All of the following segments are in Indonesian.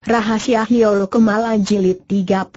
Rahasia Hiolo Kemala Jilid 34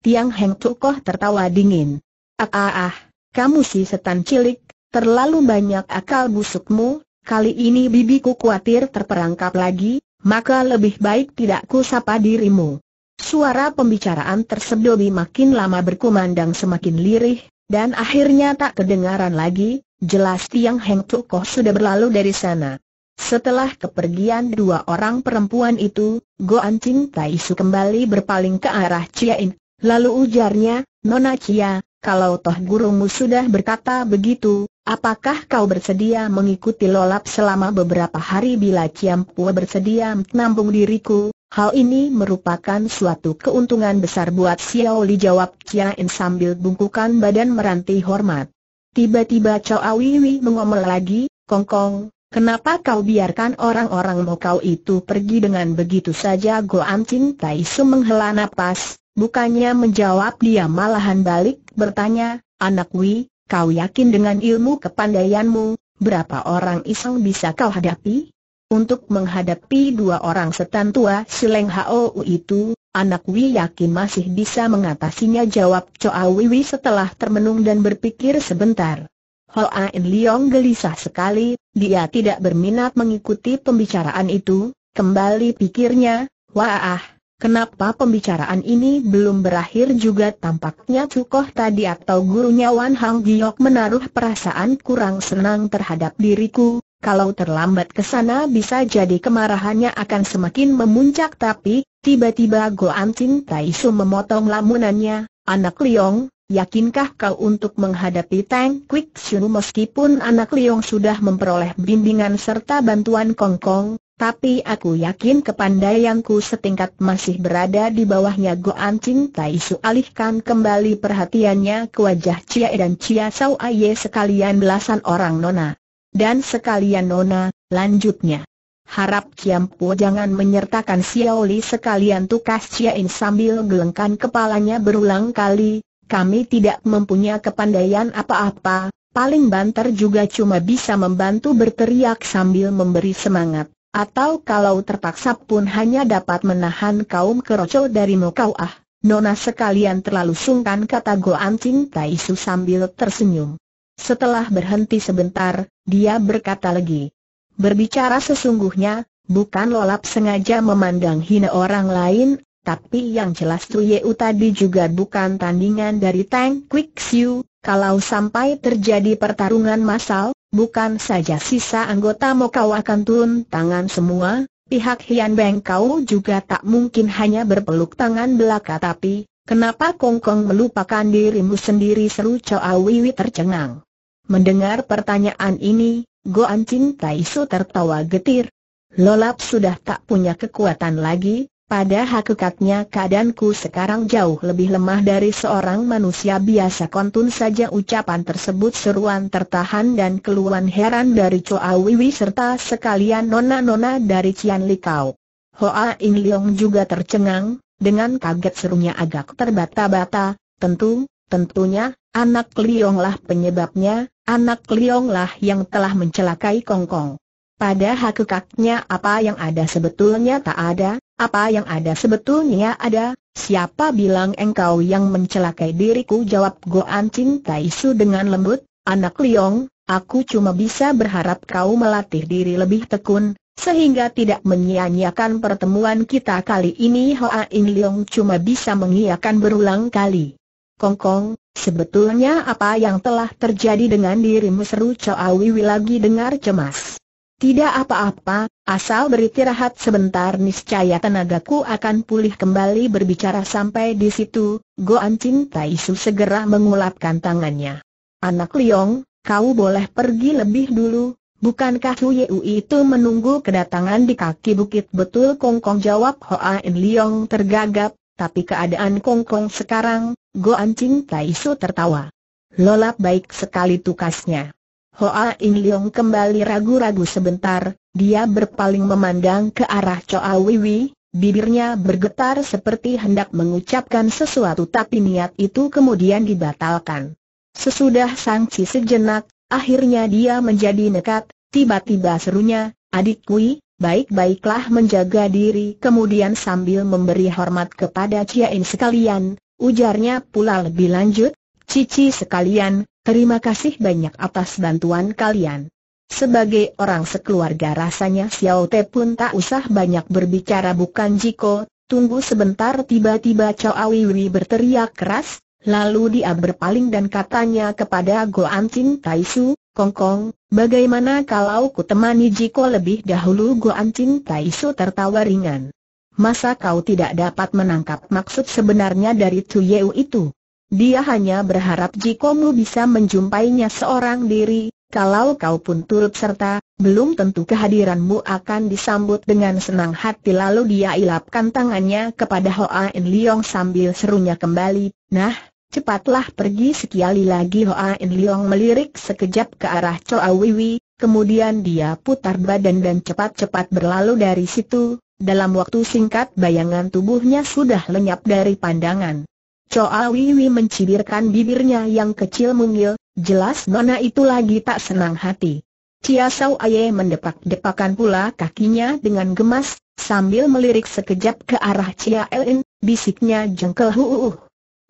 Tiang Heng Tukoh tertawa dingin. Ah ah ah, kamu si setan cilik, terlalu banyak akal busukmu, kali ini bibiku khawatir terperangkap lagi, maka lebih baik tidak ku sapa dirimu. Suara pembicaraan tersedobi makin lama berkumandang semakin lirih, dan akhirnya tak kedengaran lagi, jelas Tiang Heng Tukoh sudah berlalu dari sana. Setelah kepergian dua orang perempuan itu, Goan Ching Tai Su kembali berpaling ke arah In, Lalu ujarnya, Nona Cia, kalau toh gurumu sudah berkata begitu, apakah kau bersedia mengikuti lolap selama beberapa hari bila Ciampua bersedia menampung diriku? Hal ini merupakan suatu keuntungan besar buat Xiao Li jawab In sambil bungkukan badan meranti hormat. Tiba-tiba Chao Awiwi mengomel lagi, Kongkong, Kenapa kau biarkan orang-orang Mokau itu pergi dengan begitu saja Go Chin Tai Su menghela nafas. bukannya menjawab dia malahan balik bertanya, Anak Wi, kau yakin dengan ilmu kepandaianmu, berapa orang iseng bisa kau hadapi? Untuk menghadapi dua orang setan tua Sileng Hou itu, anak Wi yakin masih bisa mengatasinya jawab Choa Wiwi setelah termenung dan berpikir sebentar. Hoa In Leong gelisah sekali, dia tidak berminat mengikuti pembicaraan itu, kembali pikirnya, wah kenapa pembicaraan ini belum berakhir juga tampaknya Cukoh tadi atau gurunya Wan Hang Giok menaruh perasaan kurang senang terhadap diriku, kalau terlambat ke sana bisa jadi kemarahannya akan semakin memuncak tapi, tiba-tiba Anting Tai Taisu memotong lamunannya, anak Liong, Yakinkah kau untuk menghadapi Tang Quick Xiu meskipun anak Liong sudah memperoleh bimbingan serta bantuan Kong Kong, tapi aku yakin kepandaianku setingkat masih berada di bawahnya An Ching Tai Su alihkan kembali perhatiannya ke wajah Cia dan Cia Sau Aye sekalian belasan orang nona. Dan sekalian nona, lanjutnya. Harap Kiam Po jangan menyertakan Xiao Li sekalian tukas Ciain sambil gelengkan kepalanya berulang kali, kami tidak mempunyai kepandaian apa-apa, paling banter juga cuma bisa membantu berteriak sambil memberi semangat. Atau kalau terpaksa pun hanya dapat menahan kaum kerocol dari mukau ah. Nona sekalian terlalu sungkan kata Goan Tai Su sambil tersenyum. Setelah berhenti sebentar, dia berkata lagi. Berbicara sesungguhnya, bukan lolap sengaja memandang hina orang lain, tapi yang jelas tu, Yeu tadi juga bukan tandingan dari Tang Quick Siu, kalau sampai terjadi pertarungan massal, bukan saja sisa anggota Mokau akan turun tangan semua, pihak Hian Beng Kau juga tak mungkin hanya berpeluk tangan belaka tapi, kenapa Kong Kong melupakan dirimu sendiri seru Choa Wiwi tercengang. Mendengar pertanyaan ini, Go Anjing Su tertawa getir. Lolap sudah tak punya kekuatan lagi, pada hakikatnya keadaanku sekarang jauh lebih lemah dari seorang manusia biasa kontun saja ucapan tersebut seruan tertahan dan keluhan heran dari Choa Wiwi serta sekalian nona-nona dari Cian Likau. Hoa In Leong juga tercengang, dengan kaget serunya agak terbata-bata, tentu, tentunya, anak lah penyebabnya, anak lah yang telah mencelakai Kongkong. Pada hakikatnya apa yang ada sebetulnya tak ada, apa yang ada sebetulnya ada, siapa bilang engkau yang mencelakai diriku jawab Goan Chin Tai Su dengan lembut, anak Liong, aku cuma bisa berharap kau melatih diri lebih tekun, sehingga tidak menyia-nyiakan pertemuan kita kali ini Hoa In Leong cuma bisa mengiakan berulang kali. Kongkong, sebetulnya apa yang telah terjadi dengan dirimu seru Wiwi lagi dengar cemas. Tidak apa-apa, asal beristirahat sebentar niscaya tenagaku akan pulih kembali berbicara sampai di situ, Go Anjing Tai segera mengulapkan tangannya. Anak Liong, kau boleh pergi lebih dulu, bukankah Yeu itu menunggu kedatangan di kaki bukit betul Kong Kong jawab Hoa In Liong tergagap, tapi keadaan Kong Kong sekarang, Go Anjing Tai tertawa. Lolap baik sekali tukasnya. Hoa In Leong kembali ragu-ragu sebentar, dia berpaling memandang ke arah Choa Wiwi, bibirnya bergetar seperti hendak mengucapkan sesuatu tapi niat itu kemudian dibatalkan. Sesudah sangsi sejenak, akhirnya dia menjadi nekat, tiba-tiba serunya, adik Kui, baik-baiklah menjaga diri kemudian sambil memberi hormat kepada Chia In sekalian, ujarnya pula lebih lanjut, Cici sekalian, Terima kasih banyak atas bantuan kalian. Sebagai orang sekeluarga rasanya Xiao Te pun tak usah banyak berbicara bukan Jiko, tunggu sebentar tiba-tiba Chow Wiwi berteriak keras, lalu dia berpaling dan katanya kepada Goan Tai Taisu, Kong Kong, bagaimana kalau ku temani Jiko lebih dahulu Goan Tai Taisu tertawa ringan. Masa kau tidak dapat menangkap maksud sebenarnya dari Yeu itu? Dia hanya berharap jikomu bisa menjumpainya seorang diri, kalau kau pun turut serta, belum tentu kehadiranmu akan disambut dengan senang hati lalu dia ilapkan tangannya kepada Hoa In Leong sambil serunya kembali, nah, cepatlah pergi sekali lagi Hoa In Leong melirik sekejap ke arah Choa Wiwi, kemudian dia putar badan dan cepat-cepat berlalu dari situ, dalam waktu singkat bayangan tubuhnya sudah lenyap dari pandangan. Choa Wiwi mencibirkan bibirnya yang kecil mungil, jelas nona itu lagi tak senang hati. Cia Sau Aye mendepak-depakan pula kakinya dengan gemas, sambil melirik sekejap ke arah Cia Elin, bisiknya jengkel huuuh.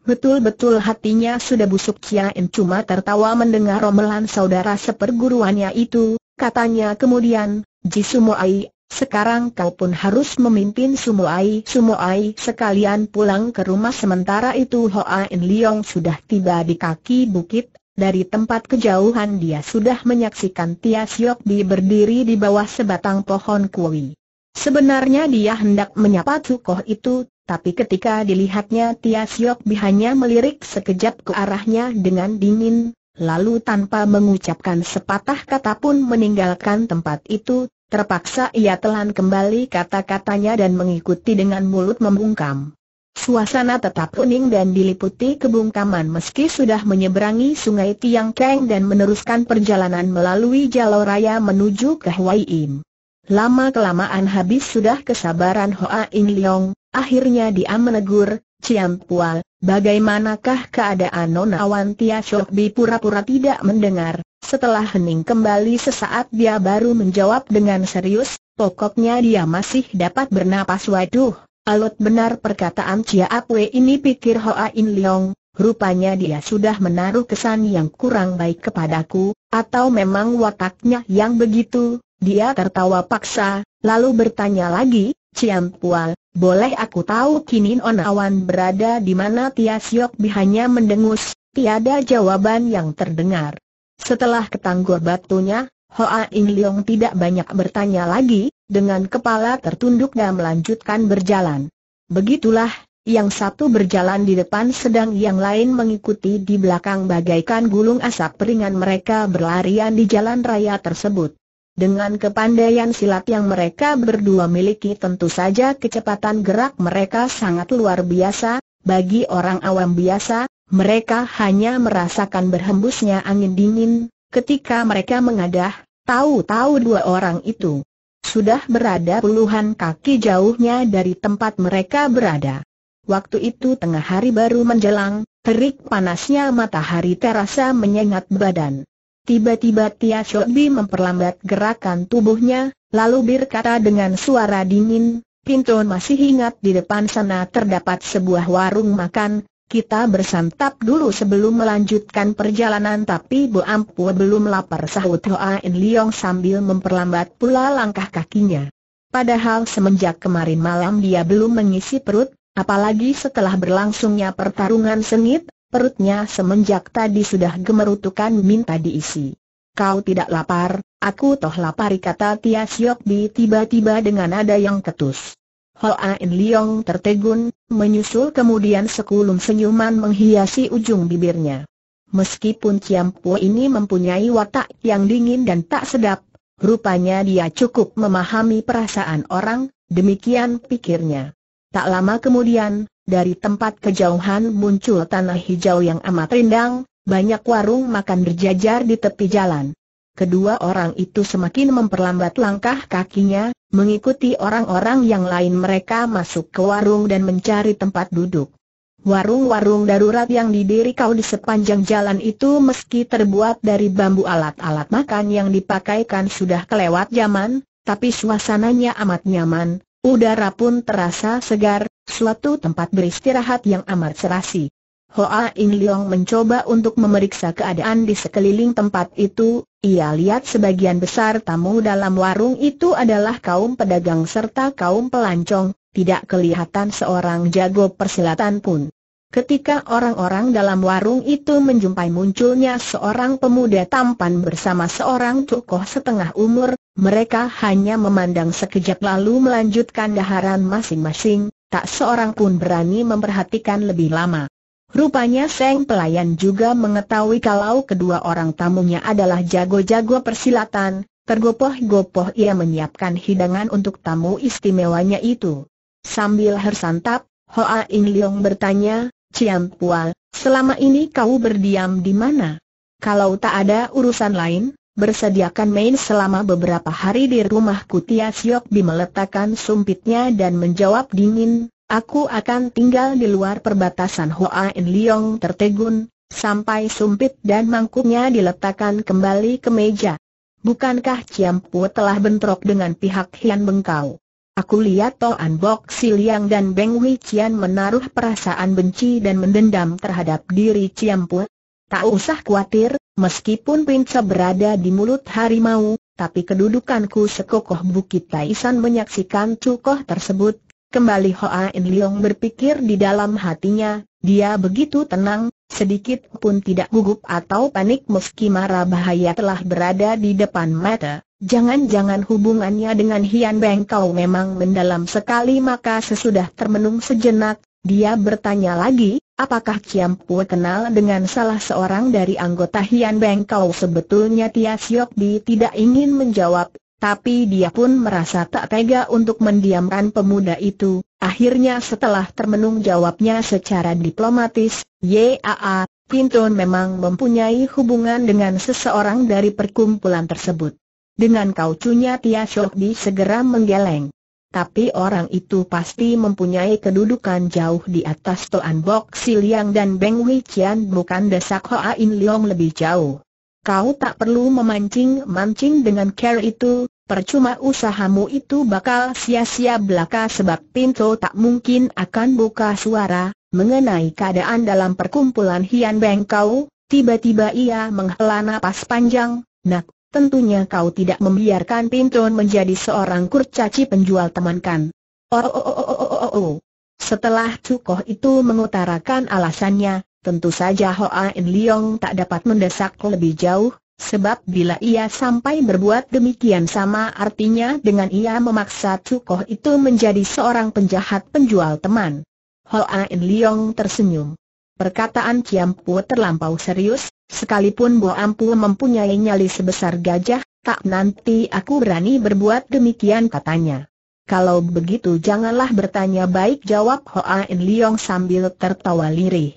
Betul-betul hatinya sudah busuk Cia En cuma tertawa mendengar romelan saudara seperguruannya itu, katanya kemudian, Jisumo Ai, sekarang kau pun harus memimpin Sumoai Sumoai sekalian pulang ke rumah Sementara itu Hoa In Leong sudah tiba di kaki bukit Dari tempat kejauhan dia sudah menyaksikan Tia Siok Bi berdiri di bawah sebatang pohon kui Sebenarnya dia hendak menyapa Tsukoh itu Tapi ketika dilihatnya Tia Siok Bi hanya melirik sekejap ke arahnya dengan dingin Lalu tanpa mengucapkan sepatah kata pun meninggalkan tempat itu Terpaksa ia telan kembali kata-katanya dan mengikuti dengan mulut membungkam. Suasana tetap kuning dan diliputi kebungkaman meski sudah menyeberangi sungai Tiang Keng dan meneruskan perjalanan melalui jalur raya menuju ke Hwai Im. Lama-kelamaan habis sudah kesabaran Hoa In Leong, akhirnya dia menegur, Ciam Pual, Bagaimanakah keadaan Nona Awantia Bi pura-pura tidak mendengar? Setelah hening kembali sesaat dia baru menjawab dengan serius, pokoknya dia masih dapat bernapas waduh. Alut benar perkataan Cia Apwe ini pikir Hoa In Leong, rupanya dia sudah menaruh kesan yang kurang baik kepadaku, atau memang wataknya yang begitu, dia tertawa paksa, lalu bertanya lagi, Ciam Pual, boleh aku tahu kini Onawan berada di mana Tia Siok Bi hanya mendengus, tiada jawaban yang terdengar. Setelah ketanggor batunya, Hoa In Leong tidak banyak bertanya lagi, dengan kepala tertunduk dan melanjutkan berjalan. Begitulah, yang satu berjalan di depan sedang yang lain mengikuti di belakang bagaikan gulung asap peringan mereka berlarian di jalan raya tersebut. Dengan kepandaian silat yang mereka berdua miliki tentu saja kecepatan gerak mereka sangat luar biasa, bagi orang awam biasa, mereka hanya merasakan berhembusnya angin dingin, ketika mereka mengadah, tahu-tahu dua orang itu sudah berada puluhan kaki jauhnya dari tempat mereka berada. Waktu itu tengah hari baru menjelang, terik panasnya matahari terasa menyengat badan. Tiba-tiba Tia Shobi memperlambat gerakan tubuhnya, lalu berkata dengan suara dingin, "Pintu masih ingat di depan sana terdapat sebuah warung makan, kita bersantap dulu sebelum melanjutkan perjalanan tapi Bu Ampu belum lapar sahut Hoa In Leong sambil memperlambat pula langkah kakinya. Padahal semenjak kemarin malam dia belum mengisi perut, apalagi setelah berlangsungnya pertarungan sengit, Perutnya semenjak tadi sudah gemerutukan minta diisi. Kau tidak lapar, aku toh lapar. kata Tia Siok di tiba-tiba dengan nada yang ketus. Hoa In Liong tertegun, menyusul kemudian sekulum senyuman menghiasi ujung bibirnya. Meskipun Ciam Po ini mempunyai watak yang dingin dan tak sedap, rupanya dia cukup memahami perasaan orang, demikian pikirnya. Tak lama kemudian, dari tempat kejauhan muncul tanah hijau yang amat rindang, banyak warung makan berjajar di tepi jalan. Kedua orang itu semakin memperlambat langkah kakinya, mengikuti orang-orang yang lain mereka masuk ke warung dan mencari tempat duduk. Warung-warung darurat yang didirikan di sepanjang jalan itu meski terbuat dari bambu alat-alat makan yang dipakaikan sudah kelewat zaman, tapi suasananya amat nyaman, udara pun terasa segar, suatu tempat beristirahat yang amat serasi. Hoa In Leong mencoba untuk memeriksa keadaan di sekeliling tempat itu, ia lihat sebagian besar tamu dalam warung itu adalah kaum pedagang serta kaum pelancong, tidak kelihatan seorang jago persilatan pun. Ketika orang-orang dalam warung itu menjumpai munculnya seorang pemuda tampan bersama seorang tokoh setengah umur, mereka hanya memandang sekejap lalu melanjutkan daharan masing-masing, tak seorang pun berani memperhatikan lebih lama. Rupanya Seng pelayan juga mengetahui kalau kedua orang tamunya adalah jago-jago persilatan, tergopoh-gopoh ia menyiapkan hidangan untuk tamu istimewanya itu. Sambil hersantap, Hoa In Leong bertanya, Cian Pual, selama ini kau berdiam di mana? Kalau tak ada urusan lain, bersediakan main selama beberapa hari di rumah. Kutia Siok di meletakkan sumpitnya dan menjawab dingin, aku akan tinggal di luar perbatasan Hoa In Liong tertegun, sampai sumpit dan mangkuknya diletakkan kembali ke meja. Bukankah Ciampu telah bentrok dengan pihak Hian Bengkau? Aku lihat Toan Bok Siliang dan Beng Wei Cian menaruh perasaan benci dan mendendam terhadap diri Ciampu. Tak usah khawatir, Meskipun pinca berada di mulut harimau, tapi kedudukanku sekokoh Bukit Taisan menyaksikan cukoh tersebut. Kembali Hoa In Leong berpikir di dalam hatinya, dia begitu tenang, sedikit pun tidak gugup atau panik meski marah bahaya telah berada di depan mata. Jangan-jangan hubungannya dengan Hian Beng kau memang mendalam sekali maka sesudah termenung sejenak, dia bertanya lagi, apakah Kiam Pue kenal dengan salah seorang dari anggota Hian Beng Kau sebetulnya Tia Siok Di tidak ingin menjawab, tapi dia pun merasa tak tega untuk mendiamkan pemuda itu. Akhirnya setelah termenung jawabnya secara diplomatis, Yaa, Pinton memang mempunyai hubungan dengan seseorang dari perkumpulan tersebut. Dengan kaucunya Tia Siok Di segera menggeleng tapi orang itu pasti mempunyai kedudukan jauh di atas Toan Bok Siliang dan Beng Wei Qian bukan desak Hoa In Leong lebih jauh. Kau tak perlu memancing-mancing dengan care itu, percuma usahamu itu bakal sia-sia belaka sebab pintu tak mungkin akan buka suara, mengenai keadaan dalam perkumpulan Hian Beng kau, tiba-tiba ia menghela nafas panjang, nak tentunya kau tidak membiarkan Pinton menjadi seorang kurcaci penjual teman kan? Oh, oh, oh, oh, oh, oh, oh. Setelah Cukoh itu mengutarakan alasannya, tentu saja Hoa In Leong tak dapat mendesak lebih jauh, Sebab bila ia sampai berbuat demikian sama artinya dengan ia memaksa Cukoh itu menjadi seorang penjahat penjual teman. Hoa In Leong tersenyum. Perkataan Ciampu terlampau serius, Sekalipun Bo Ampu mempunyai nyali sebesar gajah, tak nanti aku berani berbuat demikian katanya. Kalau begitu janganlah bertanya baik jawab Hoa In Liong sambil tertawa lirih.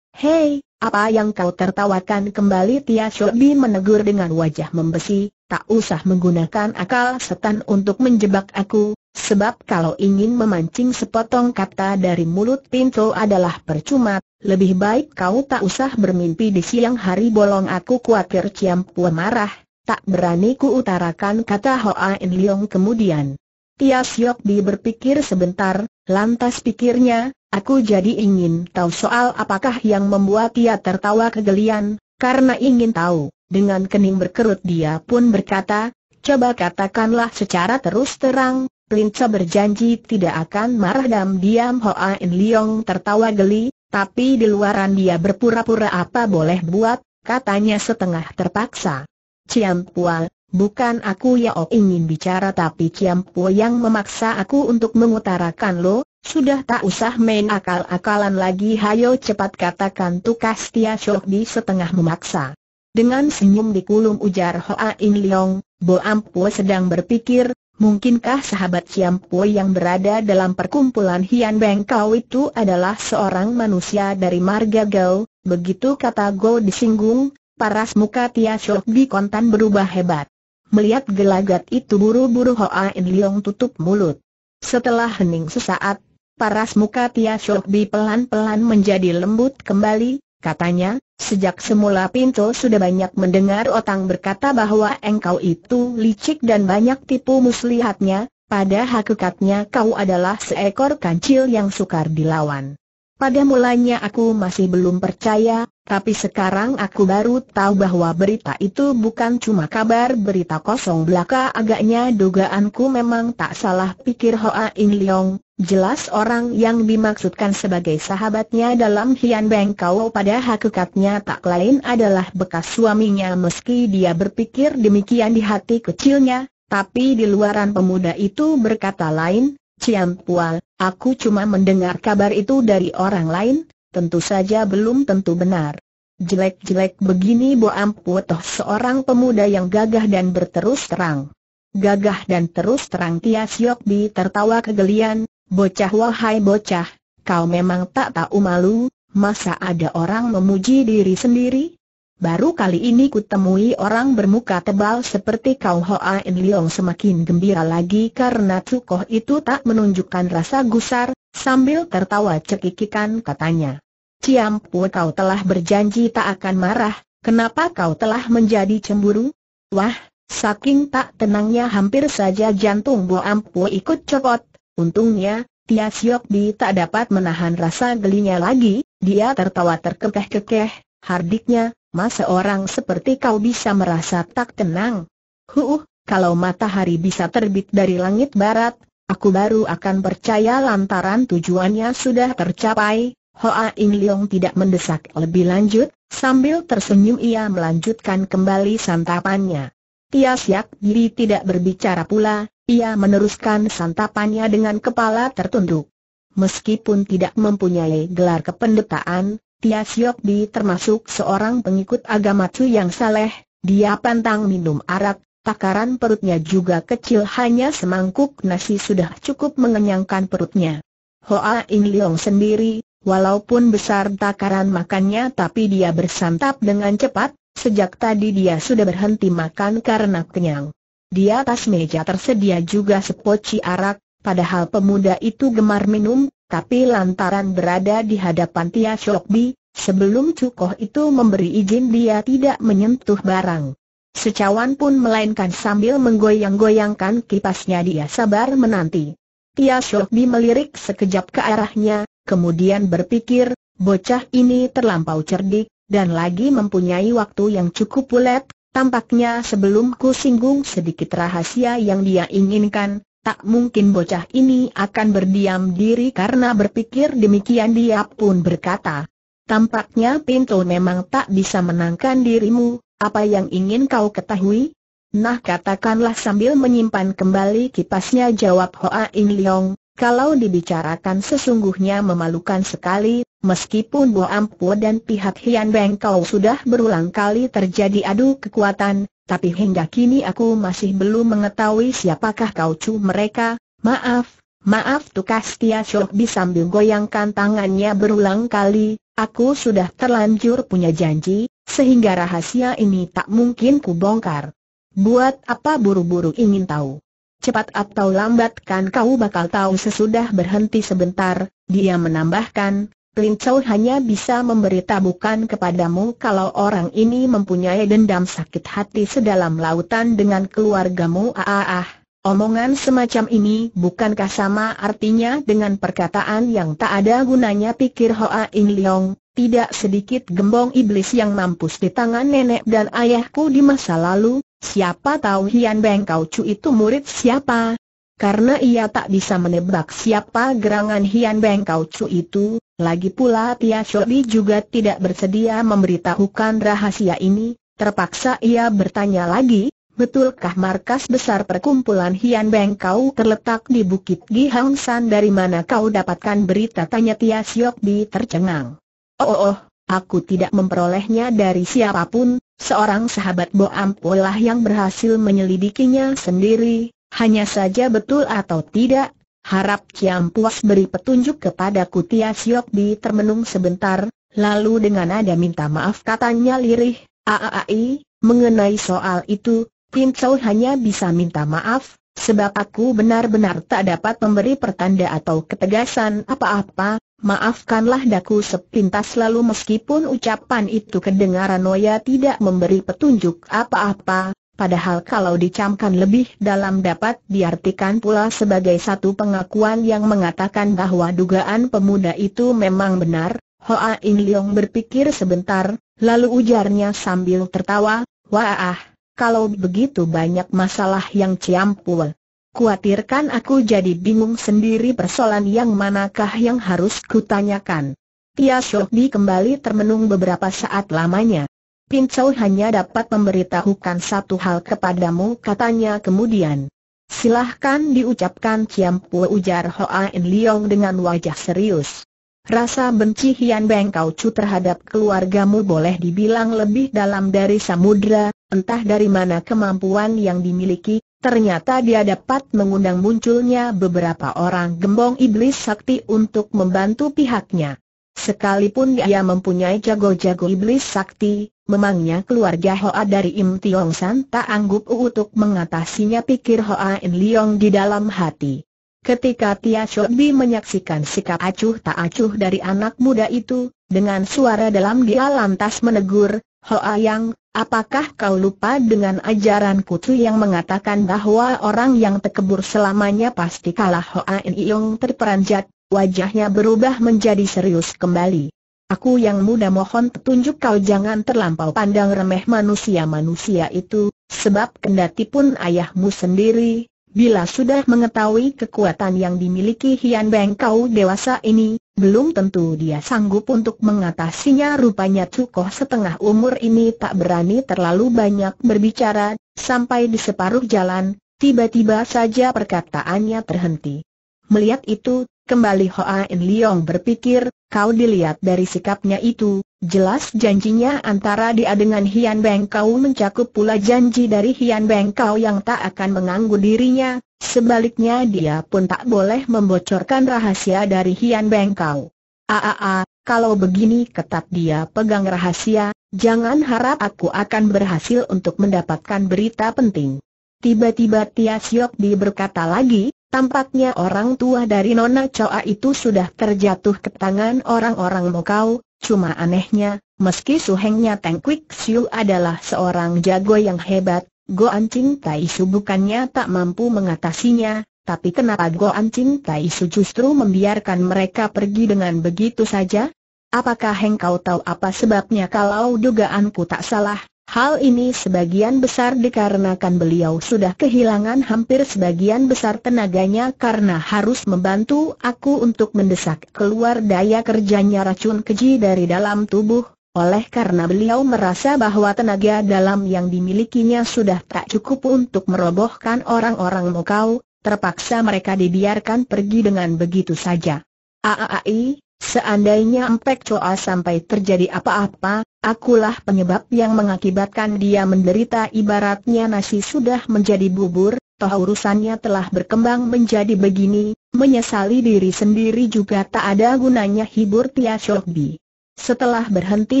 Hei, apa yang kau tertawakan kembali Tia Shobi menegur dengan wajah membesi, tak usah menggunakan akal setan untuk menjebak aku, Sebab kalau ingin memancing sepotong kata dari mulut pintu adalah percuma, lebih baik kau tak usah bermimpi di siang hari bolong aku kuatir Ciam Pua marah, tak berani ku utarakan kata Hoa In Leong kemudian. Tia Siok di berpikir sebentar, lantas pikirnya, aku jadi ingin tahu soal apakah yang membuat Tia tertawa kegelian, karena ingin tahu, dengan kening berkerut dia pun berkata, coba katakanlah secara terus terang, Linca berjanji tidak akan marah dan diam Hoa In Leong tertawa geli, tapi di luaran dia berpura-pura apa boleh buat, katanya setengah terpaksa. Ciam Pual, bukan aku ya yang oh, ingin bicara tapi Ciam Pual yang memaksa aku untuk mengutarakan lo, sudah tak usah main akal-akalan lagi hayo cepat katakan tukas Tia Shok di setengah memaksa. Dengan senyum dikulum ujar Hoa In Leong, Bo Ampua sedang berpikir, Mungkinkah sahabat Siam Pui yang berada dalam perkumpulan Hian Beng Kau itu adalah seorang manusia dari marga Gao? Begitu kata Go disinggung, paras muka Tia Shok di kontan berubah hebat. Melihat gelagat itu buru-buru Hoa In Leong tutup mulut. Setelah hening sesaat, paras muka Tia Shok Bi pelan-pelan menjadi lembut kembali, Katanya, sejak semula Pinto sudah banyak mendengar Otang berkata bahwa engkau itu licik dan banyak tipu muslihatnya, pada hakikatnya kau adalah seekor kancil yang sukar dilawan. Pada mulanya aku masih belum percaya, tapi sekarang aku baru tahu bahwa berita itu bukan cuma kabar berita kosong belaka agaknya dugaanku memang tak salah pikir Hoa In Leong, Jelas orang yang dimaksudkan sebagai sahabatnya dalam Hian Beng Kau pada hakikatnya tak lain adalah bekas suaminya meski dia berpikir demikian di hati kecilnya, tapi di luaran pemuda itu berkata lain, Ciam Pual, aku cuma mendengar kabar itu dari orang lain, tentu saja belum tentu benar. Jelek-jelek begini Bo Ampuotoh seorang pemuda yang gagah dan berterus terang. Gagah dan terus terang Tia Siok Bi tertawa kegelian, Bocah wahai bocah, kau memang tak tahu malu, masa ada orang memuji diri sendiri? Baru kali ini kutemui orang bermuka tebal seperti kau Hoa In Leong semakin gembira lagi karena cukoh itu tak menunjukkan rasa gusar, sambil tertawa cekikikan katanya. Ciampu kau telah berjanji tak akan marah, kenapa kau telah menjadi cemburu? Wah, saking tak tenangnya hampir saja jantung Bu Ampu ikut copot, Untungnya, Tia Siokbi tak dapat menahan rasa gelinya lagi, dia tertawa terkekeh-kekeh, hardiknya, masa orang seperti kau bisa merasa tak tenang? Huh, uh, kalau matahari bisa terbit dari langit barat, aku baru akan percaya lantaran tujuannya sudah tercapai. Hoa In Leong tidak mendesak lebih lanjut, sambil tersenyum ia melanjutkan kembali santapannya. Tia Siak Bi tidak berbicara pula, ia meneruskan santapannya dengan kepala tertunduk. Meskipun tidak mempunyai gelar kependetaan, Tia Siok Di termasuk seorang pengikut agama Chu yang saleh, dia pantang minum arak, takaran perutnya juga kecil hanya semangkuk nasi sudah cukup mengenyangkan perutnya. Hoa In Leong sendiri, walaupun besar takaran makannya tapi dia bersantap dengan cepat, sejak tadi dia sudah berhenti makan karena kenyang. Di atas meja tersedia juga sepoci arak, padahal pemuda itu gemar minum, tapi lantaran berada di hadapan Tia Shokbi, sebelum Cukoh itu memberi izin dia tidak menyentuh barang. Secawan pun melainkan sambil menggoyang-goyangkan kipasnya dia sabar menanti. Tia Shokbi melirik sekejap ke arahnya, kemudian berpikir, bocah ini terlampau cerdik, dan lagi mempunyai waktu yang cukup pulet, Tampaknya sebelum ku singgung sedikit rahasia yang dia inginkan, tak mungkin bocah ini akan berdiam diri karena berpikir demikian dia pun berkata. Tampaknya pintu memang tak bisa menangkan dirimu, apa yang ingin kau ketahui? Nah katakanlah sambil menyimpan kembali kipasnya jawab Hoa In Leong, kalau dibicarakan sesungguhnya memalukan sekali, Meskipun Bo Ampu dan pihak Hian Beng kau sudah berulang kali terjadi adu kekuatan, tapi hingga kini aku masih belum mengetahui siapakah kau cu mereka, maaf, maaf tukas Tia Bi sambil goyangkan tangannya berulang kali, aku sudah terlanjur punya janji, sehingga rahasia ini tak mungkin ku bongkar. Buat apa buru-buru ingin tahu? Cepat atau lambat kan kau bakal tahu sesudah berhenti sebentar, dia menambahkan, Lin Chow hanya bisa memberitahukan kepadamu kalau orang ini mempunyai dendam sakit hati sedalam lautan dengan keluargamu. Ah, ah, omongan semacam ini bukankah sama artinya dengan perkataan yang tak ada gunanya pikir Hoa In Leong, tidak sedikit gembong iblis yang mampus di tangan nenek dan ayahku di masa lalu, siapa tahu Hian Beng Kau Chu itu murid siapa? Karena ia tak bisa menebak siapa gerangan Hian Beng Kau Chu itu, lagi pula Tia Shoi juga tidak bersedia memberitahukan rahasia ini, terpaksa ia bertanya lagi, betulkah markas besar perkumpulan Hian Beng kau terletak di Bukit Gihang San dari mana kau dapatkan berita tanya Tia Shoi tercengang. Oh, oh, oh, aku tidak memperolehnya dari siapapun, seorang sahabat Bo Ampolah yang berhasil menyelidikinya sendiri, hanya saja betul atau tidak, Harap Ciam Puas beri petunjuk kepada Tia Siok di termenung sebentar, lalu dengan nada minta maaf katanya lirih, Aai, mengenai soal itu, Pin Chow hanya bisa minta maaf, sebab aku benar-benar tak dapat memberi pertanda atau ketegasan apa-apa, maafkanlah daku sepintas lalu meskipun ucapan itu kedengaran Noya tidak memberi petunjuk apa-apa, padahal kalau dicamkan lebih dalam dapat diartikan pula sebagai satu pengakuan yang mengatakan bahwa dugaan pemuda itu memang benar. Hoa In Leong berpikir sebentar, lalu ujarnya sambil tertawa, Wah, kalau begitu banyak masalah yang ciampul. Kuatirkan aku jadi bingung sendiri persoalan yang manakah yang harus kutanyakan. Tia Shokdi kembali termenung beberapa saat lamanya. Pincau hanya dapat memberitahukan satu hal kepadamu katanya kemudian. Silahkan diucapkan Ciam Pue ujar Hoa En Leong dengan wajah serius. Rasa benci Hian Beng Kau Chu terhadap keluargamu boleh dibilang lebih dalam dari samudra, entah dari mana kemampuan yang dimiliki, ternyata dia dapat mengundang munculnya beberapa orang gembong iblis sakti untuk membantu pihaknya. Sekalipun ia mempunyai jago-jago iblis sakti, memangnya keluarga Hoa dari Im Tiong San tak anggup untuk mengatasinya pikir Hoa In Leong di dalam hati. Ketika Tia Shobi menyaksikan sikap acuh tak acuh dari anak muda itu, dengan suara dalam dia lantas menegur, Hoa Yang, apakah kau lupa dengan ajaran kutu yang mengatakan bahwa orang yang tekebur selamanya pasti kalah Hoa In Leong terperanjat, Wajahnya berubah menjadi serius kembali. Aku yang muda mohon petunjuk kau jangan terlampau pandang remeh manusia-manusia itu, sebab kendati pun ayahmu sendiri, bila sudah mengetahui kekuatan yang dimiliki Hian Beng kau dewasa ini, belum tentu dia sanggup untuk mengatasinya rupanya Cukoh setengah umur ini tak berani terlalu banyak berbicara, sampai di separuh jalan, tiba-tiba saja perkataannya terhenti. Melihat itu, Kembali Hoa In Leong berpikir, kau dilihat dari sikapnya itu, jelas janjinya antara dia dengan Hian Beng Kau mencakup pula janji dari Hian Beng Kau yang tak akan menganggu dirinya, sebaliknya dia pun tak boleh membocorkan rahasia dari Hian Beng Kau. Aaa, ah, ah, ah, kalau begini ketat dia pegang rahasia, jangan harap aku akan berhasil untuk mendapatkan berita penting. Tiba-tiba Tia Siok Di berkata lagi, Tampaknya orang tua dari Nona Choa itu sudah terjatuh ke tangan orang-orang Mokau, cuma anehnya, meski suhengnya Teng Kwik Siu adalah seorang jago yang hebat, Go Ching Tai Su bukannya tak mampu mengatasinya, tapi kenapa Go Ching Tai Su justru membiarkan mereka pergi dengan begitu saja? Apakah engkau tahu apa sebabnya kalau dugaanku tak salah, Hal ini sebagian besar dikarenakan beliau sudah kehilangan hampir sebagian besar tenaganya karena harus membantu aku untuk mendesak keluar daya kerjanya racun keji dari dalam tubuh, oleh karena beliau merasa bahwa tenaga dalam yang dimilikinya sudah tak cukup untuk merobohkan orang-orang mukau, terpaksa mereka dibiarkan pergi dengan begitu saja. Aai, seandainya Empek coa sampai terjadi apa-apa, Akulah penyebab yang mengakibatkan dia menderita ibaratnya nasi sudah menjadi bubur, toh urusannya telah berkembang menjadi begini, menyesali diri sendiri juga tak ada gunanya hibur Tia Shokbi. Setelah berhenti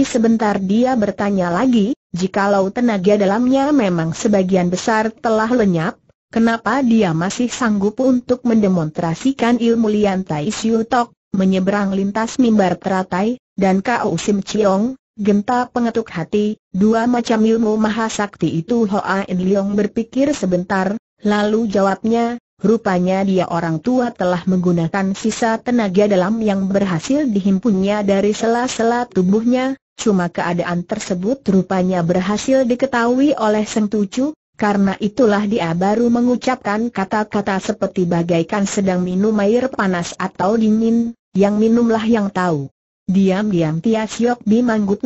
sebentar dia bertanya lagi, jikalau tenaga dalamnya memang sebagian besar telah lenyap, kenapa dia masih sanggup untuk mendemonstrasikan ilmu Lian Tai menyeberang lintas mimbar teratai, dan Kau Sim Chiong, Genta pengetuk hati, dua macam ilmu mahasakti itu Hoa In Leong berpikir sebentar, lalu jawabnya, rupanya dia orang tua telah menggunakan sisa tenaga dalam yang berhasil dihimpunnya dari sela-sela tubuhnya, cuma keadaan tersebut rupanya berhasil diketahui oleh Seng Tucu, karena itulah dia baru mengucapkan kata-kata seperti bagaikan sedang minum air panas atau dingin, yang minumlah yang tahu. Diam-diam Tias Siok Bi manggut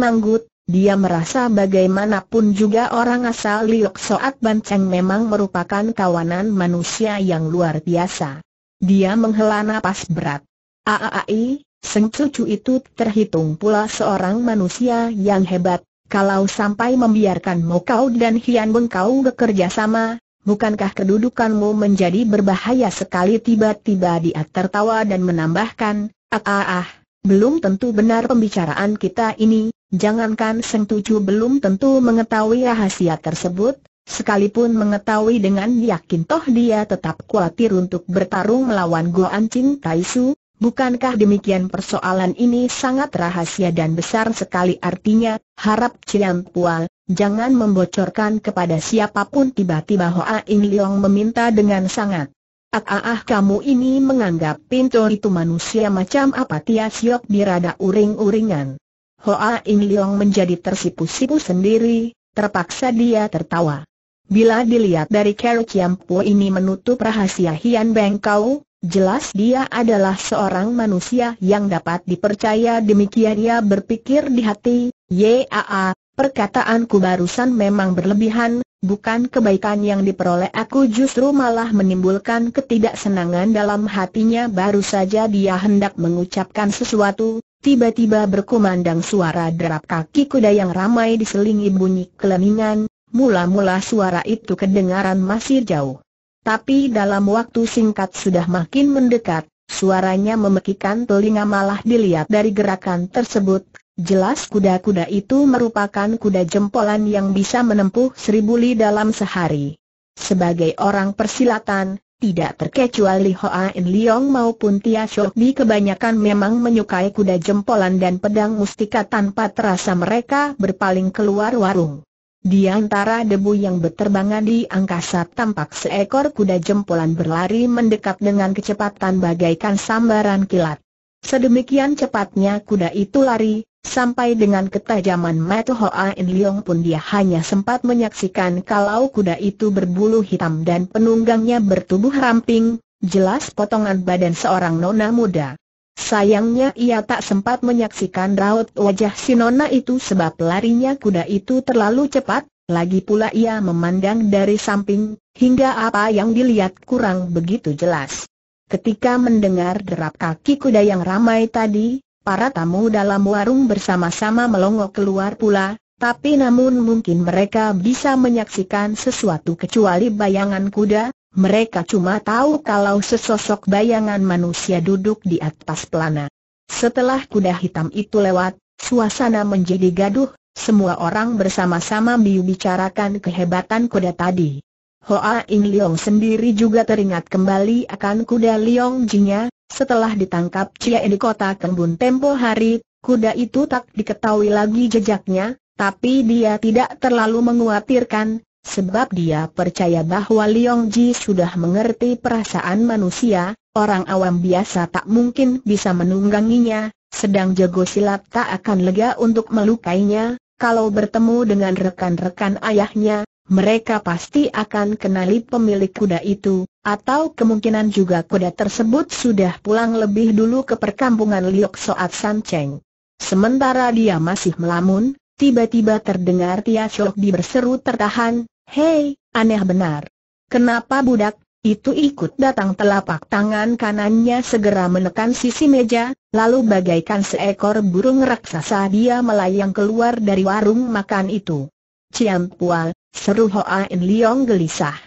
dia merasa bagaimanapun juga orang asal Liok Soat Banceng memang merupakan kawanan manusia yang luar biasa. Dia menghela napas berat. Aai, Seng Cucu itu terhitung pula seorang manusia yang hebat, kalau sampai membiarkan Mokau dan Hian Beng kau bekerja sama, bukankah kedudukanmu menjadi berbahaya sekali tiba-tiba dia tertawa dan menambahkan, ah ah ah, belum tentu benar pembicaraan kita ini, jangankan Seng Tuju belum tentu mengetahui rahasia tersebut, Sekalipun mengetahui dengan yakin toh dia tetap khawatir untuk bertarung melawan Goan Ching Su. bukankah demikian persoalan ini sangat rahasia dan besar sekali artinya, harap Cian Pual, jangan membocorkan kepada siapapun tiba-tiba Hoa In Leong meminta dengan sangat Ah, kamu ini menganggap pintu itu manusia macam apa Tia Siok dirada uring-uringan. Hoa In Leong menjadi tersipu-sipu sendiri, terpaksa dia tertawa. Bila dilihat dari kerukian Po ini menutup rahasia Hian Beng Kau, Jelas dia adalah seorang manusia yang dapat dipercaya demikian ia berpikir di hati, Yaa, Perkataanku barusan memang berlebihan, bukan kebaikan yang diperoleh aku justru malah menimbulkan ketidaksenangan dalam hatinya baru saja dia hendak mengucapkan sesuatu, tiba-tiba berkumandang suara derap kaki kuda yang ramai diselingi bunyi keleningan, mula-mula suara itu kedengaran masih jauh. Tapi dalam waktu singkat sudah makin mendekat, suaranya memekikan telinga malah dilihat dari gerakan tersebut, Jelas kuda-kuda itu merupakan kuda jempolan yang bisa menempuh seribu li dalam sehari. Sebagai orang persilatan, tidak terkecuali Hoa In Leong maupun Tia Shok Di kebanyakan memang menyukai kuda jempolan dan pedang mustika tanpa terasa mereka berpaling keluar warung. Di antara debu yang berterbangan di angkasa tampak seekor kuda jempolan berlari mendekat dengan kecepatan bagaikan sambaran kilat. Sedemikian cepatnya kuda itu lari, Sampai dengan ketajaman Matu Hoa In Leong pun dia hanya sempat menyaksikan kalau kuda itu berbulu hitam dan penunggangnya bertubuh ramping, jelas potongan badan seorang nona muda. Sayangnya ia tak sempat menyaksikan raut wajah si nona itu sebab larinya kuda itu terlalu cepat, lagi pula ia memandang dari samping, hingga apa yang dilihat kurang begitu jelas. Ketika mendengar derap kaki kuda yang ramai tadi, Para tamu dalam warung bersama-sama melongok keluar pula, tapi namun mungkin mereka bisa menyaksikan sesuatu kecuali bayangan kuda, mereka cuma tahu kalau sesosok bayangan manusia duduk di atas pelana. Setelah kuda hitam itu lewat, suasana menjadi gaduh, semua orang bersama-sama membicarakan kehebatan kuda tadi. Hoa In Leong sendiri juga teringat kembali akan kuda Leong Jinya, setelah ditangkap Cia di kota Kembun tempo hari, kuda itu tak diketahui lagi jejaknya, tapi dia tidak terlalu menguatirkan, sebab dia percaya bahwa Liong Ji sudah mengerti perasaan manusia, orang awam biasa tak mungkin bisa menungganginya, sedang jago silat tak akan lega untuk melukainya, kalau bertemu dengan rekan-rekan ayahnya, mereka pasti akan kenali pemilik kuda itu, atau kemungkinan juga kuda tersebut sudah pulang lebih dulu ke perkampungan Liok Soat San Cheng. Sementara dia masih melamun, tiba-tiba terdengar Tia Chok di berseru tertahan, Hei, aneh benar. Kenapa budak, itu ikut datang telapak tangan kanannya segera menekan sisi meja, lalu bagaikan seekor burung raksasa dia melayang keluar dari warung makan itu. Ciampual, Seru Hoa In Leong gelisah.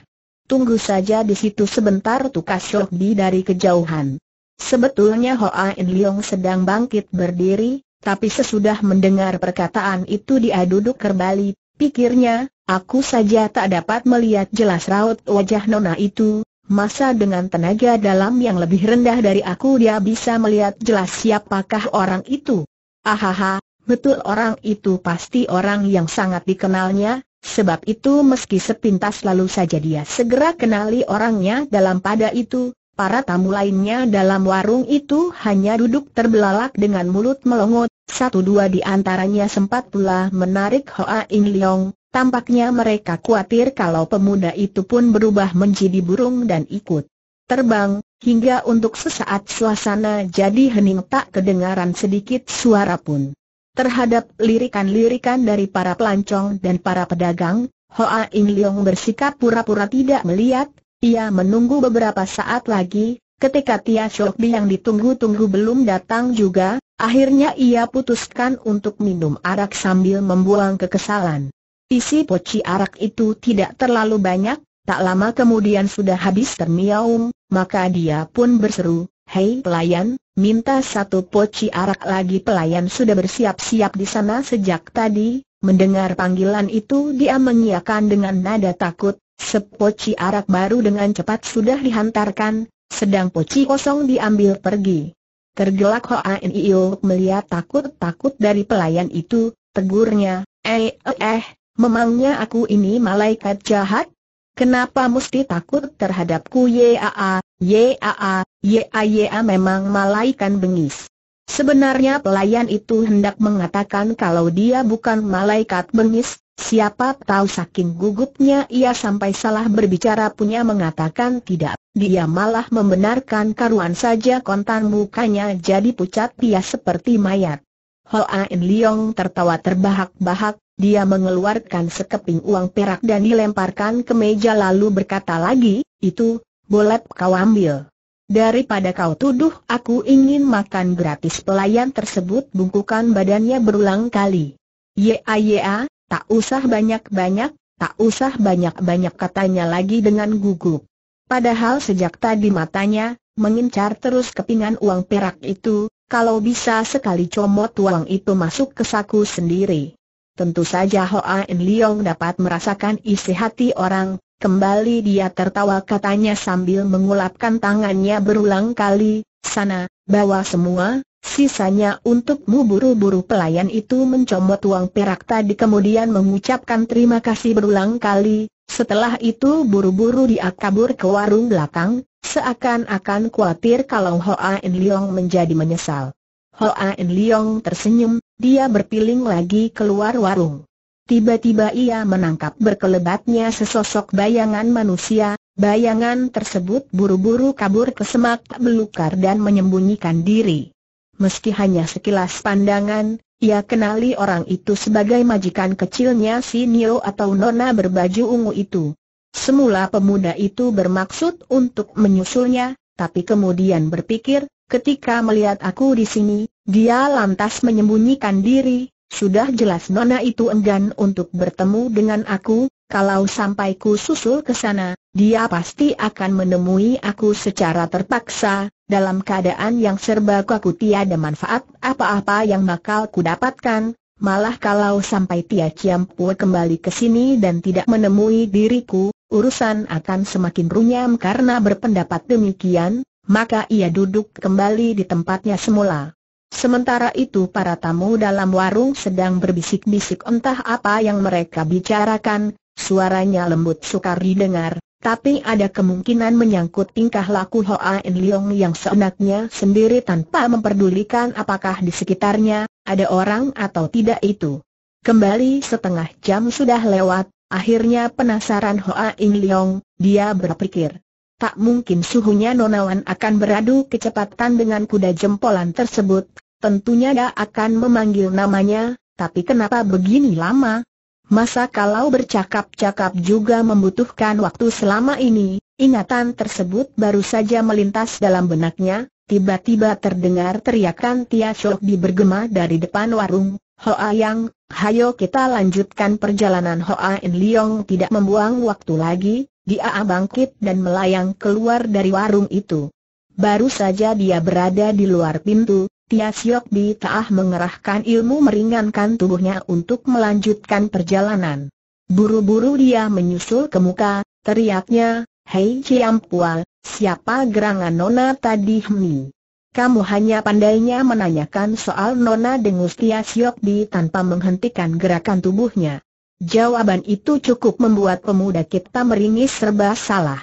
Tunggu saja di situ sebentar tukas Syok Di dari kejauhan. Sebetulnya Hoa In Leong sedang bangkit berdiri, tapi sesudah mendengar perkataan itu dia duduk kembali, pikirnya, aku saja tak dapat melihat jelas raut wajah nona itu, Masa dengan tenaga dalam yang lebih rendah dari aku dia bisa melihat jelas siapakah orang itu. Ahaha, betul orang itu pasti orang yang sangat dikenalnya, Sebab itu meski sepintas lalu saja dia segera kenali orangnya dalam pada itu, para tamu lainnya dalam warung itu hanya duduk terbelalak dengan mulut melongot, satu dua di antaranya sempat pula menarik Hoa In Leong, tampaknya mereka khawatir kalau pemuda itu pun berubah menjadi burung dan ikut terbang, hingga untuk sesaat suasana jadi hening tak kedengaran sedikit suara pun. Terhadap lirikan-lirikan dari para pelancong dan para pedagang, Hoa In Leong bersikap pura-pura tidak melihat, ia menunggu beberapa saat lagi, ketika Tia Bi yang ditunggu-tunggu belum datang juga, akhirnya ia putuskan untuk minum arak sambil membuang kekesalan. Isi poci arak itu tidak terlalu banyak, tak lama kemudian sudah habis termiaum, maka dia pun berseru, Hei pelayan, minta satu poci arak lagi pelayan sudah bersiap-siap di sana sejak tadi, mendengar panggilan itu dia mengiakan dengan nada takut, sepoci arak baru dengan cepat sudah dihantarkan, sedang poci kosong diambil pergi. Tergelak Hoa Nio melihat takut-takut dari pelayan itu, tegurnya, eh eh eh, memangnya aku ini malaikat jahat? Kenapa mesti takut terhadapku yaa, Yaa, Yaa Yaa memang malaikan bengis. Sebenarnya pelayan itu hendak mengatakan kalau dia bukan malaikat bengis, siapa tahu saking gugupnya ia sampai salah berbicara punya mengatakan tidak. Dia malah membenarkan karuan saja kontan mukanya jadi pucat dia seperti mayat. Ain Liong tertawa terbahak-bahak, dia mengeluarkan sekeping uang perak dan dilemparkan ke meja lalu berkata lagi, itu, boleh kau ambil. Daripada kau tuduh aku ingin makan gratis pelayan tersebut bungkukan badannya berulang kali. Ya ya, tak usah banyak-banyak, tak usah banyak-banyak katanya lagi dengan gugup. Padahal sejak tadi matanya, mengincar terus kepingan uang perak itu, kalau bisa sekali comot uang itu masuk ke saku sendiri. Tentu saja Hoa En Leong dapat merasakan isi hati orang, Kembali dia tertawa katanya sambil mengulapkan tangannya berulang kali, sana, bawa semua, sisanya untukmu buru-buru pelayan itu mencomot uang perak tadi kemudian mengucapkan terima kasih berulang kali, setelah itu buru-buru dia kabur ke warung belakang, seakan-akan khawatir kalau Hoa En Leong menjadi menyesal. Hoa En Leong tersenyum, dia berpiling lagi keluar warung. Tiba-tiba ia menangkap berkelebatnya sesosok bayangan manusia, bayangan tersebut buru-buru kabur ke semak belukar dan menyembunyikan diri. Meski hanya sekilas pandangan, ia kenali orang itu sebagai majikan kecilnya si Nio atau Nona berbaju ungu itu. Semula pemuda itu bermaksud untuk menyusulnya, tapi kemudian berpikir, ketika melihat aku di sini, dia lantas menyembunyikan diri, sudah jelas Nona itu enggan untuk bertemu dengan aku, kalau sampai ku susul ke sana, dia pasti akan menemui aku secara terpaksa, dalam keadaan yang serba kaku tiada manfaat apa-apa yang bakal ku dapatkan, malah kalau sampai Tia Ciampua kembali ke sini dan tidak menemui diriku, urusan akan semakin runyam karena berpendapat demikian, maka ia duduk kembali di tempatnya semula. Sementara itu para tamu dalam warung sedang berbisik-bisik entah apa yang mereka bicarakan, suaranya lembut sukar didengar, tapi ada kemungkinan menyangkut tingkah laku Hoa En Leong yang seenaknya sendiri tanpa memperdulikan apakah di sekitarnya, ada orang atau tidak itu. Kembali setengah jam sudah lewat, akhirnya penasaran Hoa In Leong, dia berpikir, tak mungkin suhunya Nonawan akan beradu kecepatan dengan kuda jempolan tersebut, tentunya dia akan memanggil namanya, tapi kenapa begini lama? Masa kalau bercakap-cakap juga membutuhkan waktu selama ini, ingatan tersebut baru saja melintas dalam benaknya, tiba-tiba terdengar teriakan Tia Shok di bergema dari depan warung, Hoa Yang, hayo kita lanjutkan perjalanan Hoa In Leong tidak membuang waktu lagi, dia bangkit dan melayang keluar dari warung itu. Baru saja dia berada di luar pintu, Tia Siok Bi Taah mengerahkan ilmu meringankan tubuhnya untuk melanjutkan perjalanan. Buru-buru dia menyusul ke muka, teriaknya, Hei Ciampual, siapa gerangan Nona tadi Hmi? Kamu hanya pandainya menanyakan soal Nona dengus Tia Siok Bi tanpa menghentikan gerakan tubuhnya. Jawaban itu cukup membuat pemuda kita meringis serba salah.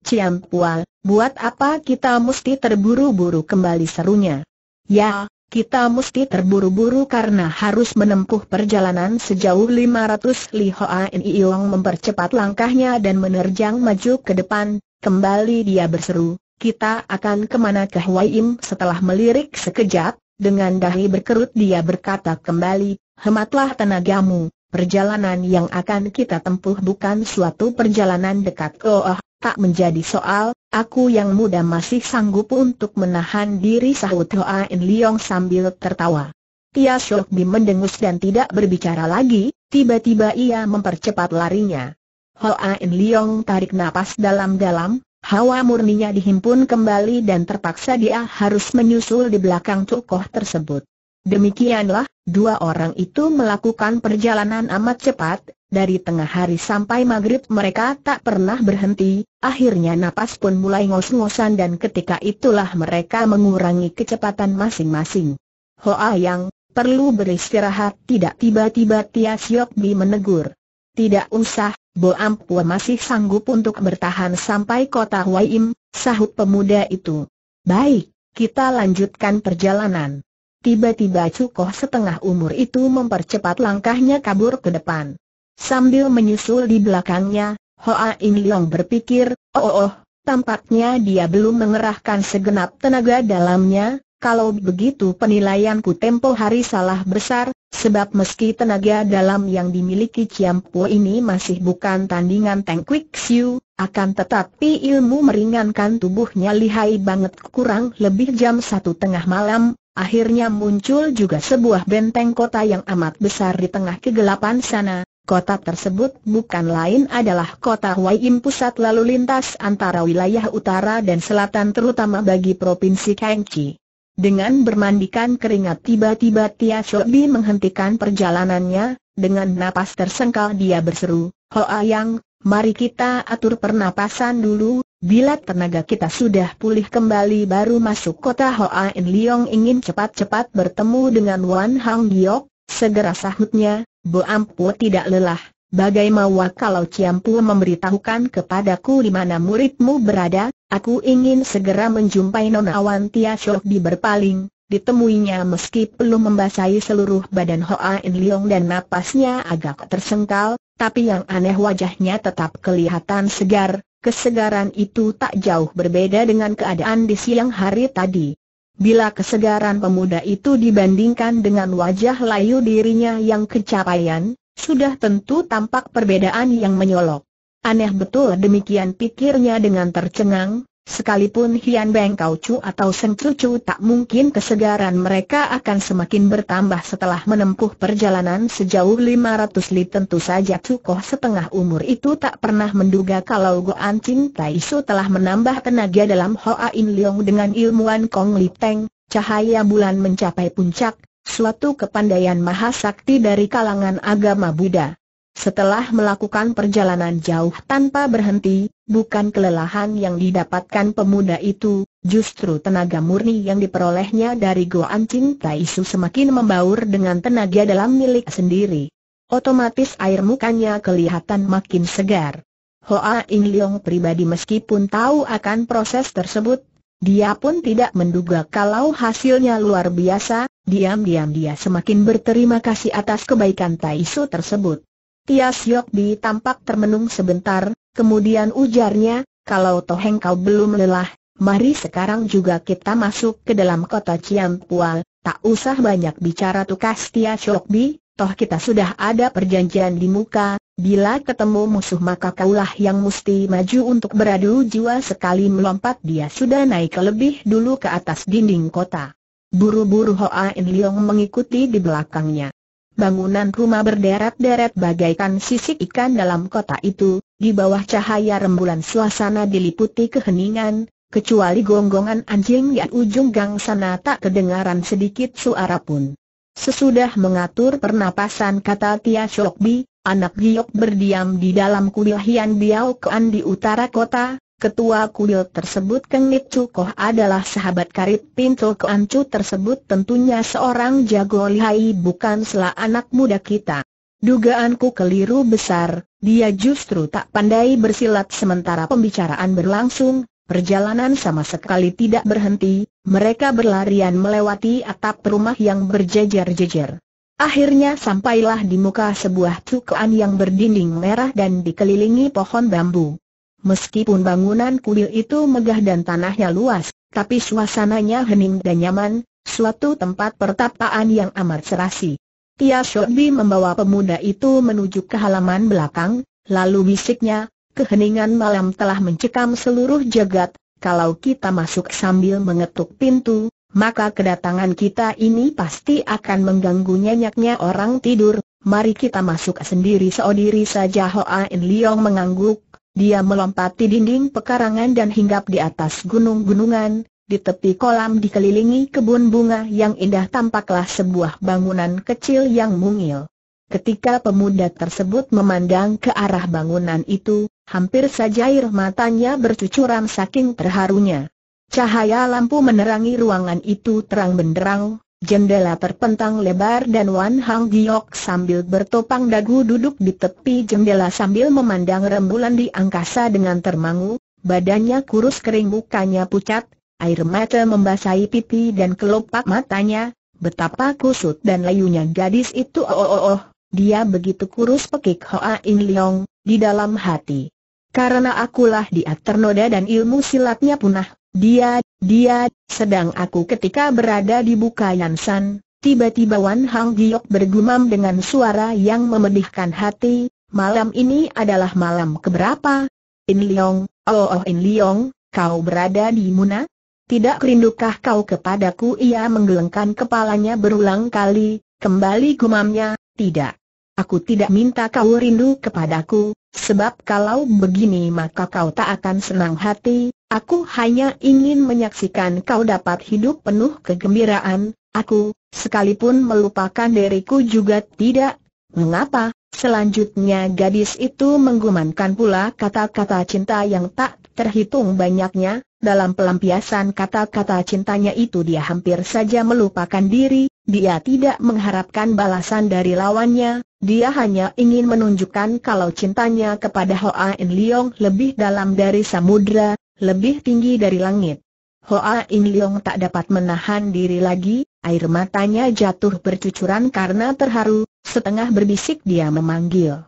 Ciam Pual, buat apa kita mesti terburu-buru kembali serunya? Ya, kita mesti terburu-buru karena harus menempuh perjalanan sejauh 500 li Hoa Iyong mempercepat langkahnya dan menerjang maju ke depan, kembali dia berseru, kita akan kemana ke Huayim setelah melirik sekejap, dengan dahi berkerut dia berkata kembali, hematlah tenagamu, Perjalanan yang akan kita tempuh bukan suatu perjalanan dekat. Oh, tak menjadi soal, aku yang muda masih sanggup untuk menahan diri sahut Hoa In Leong sambil tertawa. Tia Shok Bi mendengus dan tidak berbicara lagi, tiba-tiba ia mempercepat larinya. Hoa In Leong tarik napas dalam-dalam, hawa murninya dihimpun kembali dan terpaksa dia harus menyusul di belakang tokoh tersebut. Demikianlah, dua orang itu melakukan perjalanan amat cepat, dari tengah hari sampai maghrib mereka tak pernah berhenti, akhirnya napas pun mulai ngos-ngosan dan ketika itulah mereka mengurangi kecepatan masing-masing. Hoa Yang, perlu beristirahat tidak tiba-tiba Tia Siok Bi menegur. Tidak usah, Bo Ampua masih sanggup untuk bertahan sampai kota Huayim, sahut pemuda itu. Baik, kita lanjutkan perjalanan. Tiba-tiba cukoh setengah umur itu mempercepat langkahnya kabur ke depan. Sambil menyusul di belakangnya, Hoa In Leong berpikir, oh, oh oh, tampaknya dia belum mengerahkan segenap tenaga dalamnya, kalau begitu penilaianku tempo hari salah besar, sebab meski tenaga dalam yang dimiliki Po ini masih bukan tandingan Teng Kwik Siu, akan tetapi ilmu meringankan tubuhnya lihai banget kurang lebih jam satu tengah malam, Akhirnya muncul juga sebuah benteng kota yang amat besar di tengah kegelapan sana. Kota tersebut bukan lain adalah kota Huayin pusat lalu lintas antara wilayah utara dan selatan terutama bagi Provinsi Kangchi. Dengan bermandikan keringat tiba-tiba Tia Shobi menghentikan perjalanannya, dengan napas tersengkal dia berseru, Hoa Yang, mari kita atur pernapasan dulu, Bila tenaga kita sudah pulih kembali baru masuk kota Hoa In Leong ingin cepat-cepat bertemu dengan Wan Hang Giok, segera sahutnya, Bo Ampu tidak lelah, Bagaimana kalau Ciampu memberitahukan kepadaku di mana muridmu berada, aku ingin segera menjumpai Nona Awan Tia Shok di berpaling, ditemuinya meski belum membasahi seluruh badan Hoa In Leong dan napasnya agak tersengkal, tapi yang aneh wajahnya tetap kelihatan segar, Kesegaran itu tak jauh berbeda dengan keadaan di siang hari tadi. Bila kesegaran pemuda itu dibandingkan dengan wajah layu dirinya yang kecapaian, sudah tentu tampak perbedaan yang menyolok. Aneh betul demikian pikirnya dengan tercengang, Sekalipun Hian Beng Kau Chu atau Sen Chu Chu tak mungkin kesegaran mereka akan semakin bertambah setelah menempuh perjalanan sejauh 500 li tentu saja Cukoh setengah umur itu tak pernah menduga kalau An Chin Tai Su telah menambah tenaga dalam Hoa In Leong dengan ilmuwan Kong Li Teng, cahaya bulan mencapai puncak, suatu kepandaian mahasakti dari kalangan agama Buddha. Setelah melakukan perjalanan jauh tanpa berhenti, bukan kelelahan yang didapatkan pemuda itu, justru tenaga murni yang diperolehnya dari Goan Ching Taishu semakin membaur dengan tenaga dalam milik sendiri. Otomatis air mukanya kelihatan makin segar. Hoa In Leong pribadi meskipun tahu akan proses tersebut, dia pun tidak menduga kalau hasilnya luar biasa, diam-diam dia semakin berterima kasih atas kebaikan Taishu tersebut. Tias Yokbi tampak termenung sebentar, kemudian ujarnya, kalau toh kau belum lelah, mari sekarang juga kita masuk ke dalam kota Ciampual, tak usah banyak bicara tukas Tias Yokbi, toh kita sudah ada perjanjian di muka, bila ketemu musuh maka kaulah yang mesti maju untuk beradu jiwa sekali melompat dia sudah naik lebih dulu ke atas dinding kota. Buru-buru Hoa In Leong mengikuti di belakangnya. Bangunan rumah berderet-deret bagaikan sisik ikan dalam kota itu, di bawah cahaya rembulan suasana diliputi keheningan, kecuali gonggongan anjing yang ujung gang sana tak kedengaran sedikit suara pun. Sesudah mengatur pernapasan kata Tia Shokbi, anak Giok berdiam di dalam kuliahian Biao Kuan di utara kota, Ketua kuil tersebut Kengit Cukoh adalah sahabat karib Pinto Koancu tersebut tentunya seorang jago lihai bukan salah anak muda kita. Dugaanku keliru besar, dia justru tak pandai bersilat sementara pembicaraan berlangsung, perjalanan sama sekali tidak berhenti, mereka berlarian melewati atap rumah yang berjejer-jejer. Akhirnya sampailah di muka sebuah cukaan yang berdinding merah dan dikelilingi pohon bambu. Meskipun bangunan kuil itu megah dan tanahnya luas, tapi suasananya hening dan nyaman, suatu tempat pertapaan yang amat serasi. Tia Shobi membawa pemuda itu menuju ke halaman belakang, lalu bisiknya, keheningan malam telah mencekam seluruh jagat, kalau kita masuk sambil mengetuk pintu, maka kedatangan kita ini pasti akan mengganggu nyanyaknya orang tidur, mari kita masuk sendiri seodiri saja Hoa In Leong mengangguk, dia melompati dinding pekarangan dan hinggap di atas gunung-gunungan, di tepi kolam dikelilingi kebun bunga yang indah tampaklah sebuah bangunan kecil yang mungil. Ketika pemuda tersebut memandang ke arah bangunan itu, hampir saja air matanya bercucuran saking terharunya. Cahaya lampu menerangi ruangan itu terang benderang, Jendela terpentang lebar dan Wan Hang Giok sambil bertopang dagu duduk di tepi jendela sambil memandang rembulan di angkasa dengan termangu, badannya kurus kering mukanya pucat, air mata membasahi pipi dan kelopak matanya, betapa kusut dan layunya gadis itu oh oh oh, oh dia begitu kurus pekik Hoa In Leong, di dalam hati. Karena akulah dia ternoda dan ilmu silatnya punah, dia, dia, sedang aku ketika berada di buka Yansan, tiba-tiba Wan Hang Giok bergumam dengan suara yang memedihkan hati, malam ini adalah malam keberapa? In Leong, oh oh In Leong, kau berada di Muna? Tidak kerindukah kau kepadaku? Ia menggelengkan kepalanya berulang kali, kembali gumamnya, tidak. Aku tidak minta kau rindu kepadaku, Sebab kalau begini maka kau tak akan senang hati, aku hanya ingin menyaksikan kau dapat hidup penuh kegembiraan, aku, sekalipun melupakan diriku juga tidak. Mengapa? Selanjutnya gadis itu menggumankan pula kata-kata cinta yang tak terhitung banyaknya, dalam pelampiasan kata-kata cintanya itu dia hampir saja melupakan diri, dia tidak mengharapkan balasan dari lawannya, dia hanya ingin menunjukkan kalau cintanya kepada Hoa In Leong lebih dalam dari samudra, lebih tinggi dari langit. Hoa In Leong tak dapat menahan diri lagi, air matanya jatuh bercucuran karena terharu, setengah berbisik dia memanggil.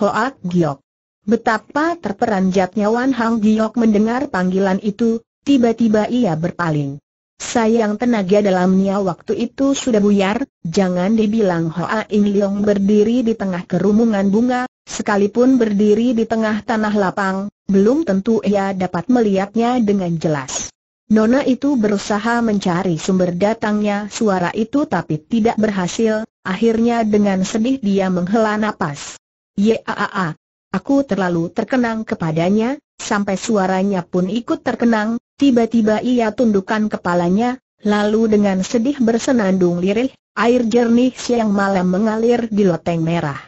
Hoa Giok. Betapa terperanjatnya Wan Hang Giok mendengar panggilan itu, tiba-tiba ia berpaling. Sayang tenaga dalamnya waktu itu sudah buyar, jangan dibilang Hoa In Leong berdiri di tengah kerumungan bunga, sekalipun berdiri di tengah tanah lapang, belum tentu ia dapat melihatnya dengan jelas. Nona itu berusaha mencari sumber datangnya suara itu tapi tidak berhasil, akhirnya dengan sedih dia menghela napas. Yaaa, aku terlalu terkenang kepadanya, sampai suaranya pun ikut terkenang, Tiba-tiba ia tundukkan kepalanya, lalu dengan sedih bersenandung lirih, air jernih siang malam mengalir di loteng merah.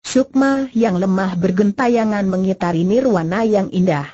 Sukma yang lemah bergentayangan mengitari nirwana yang indah.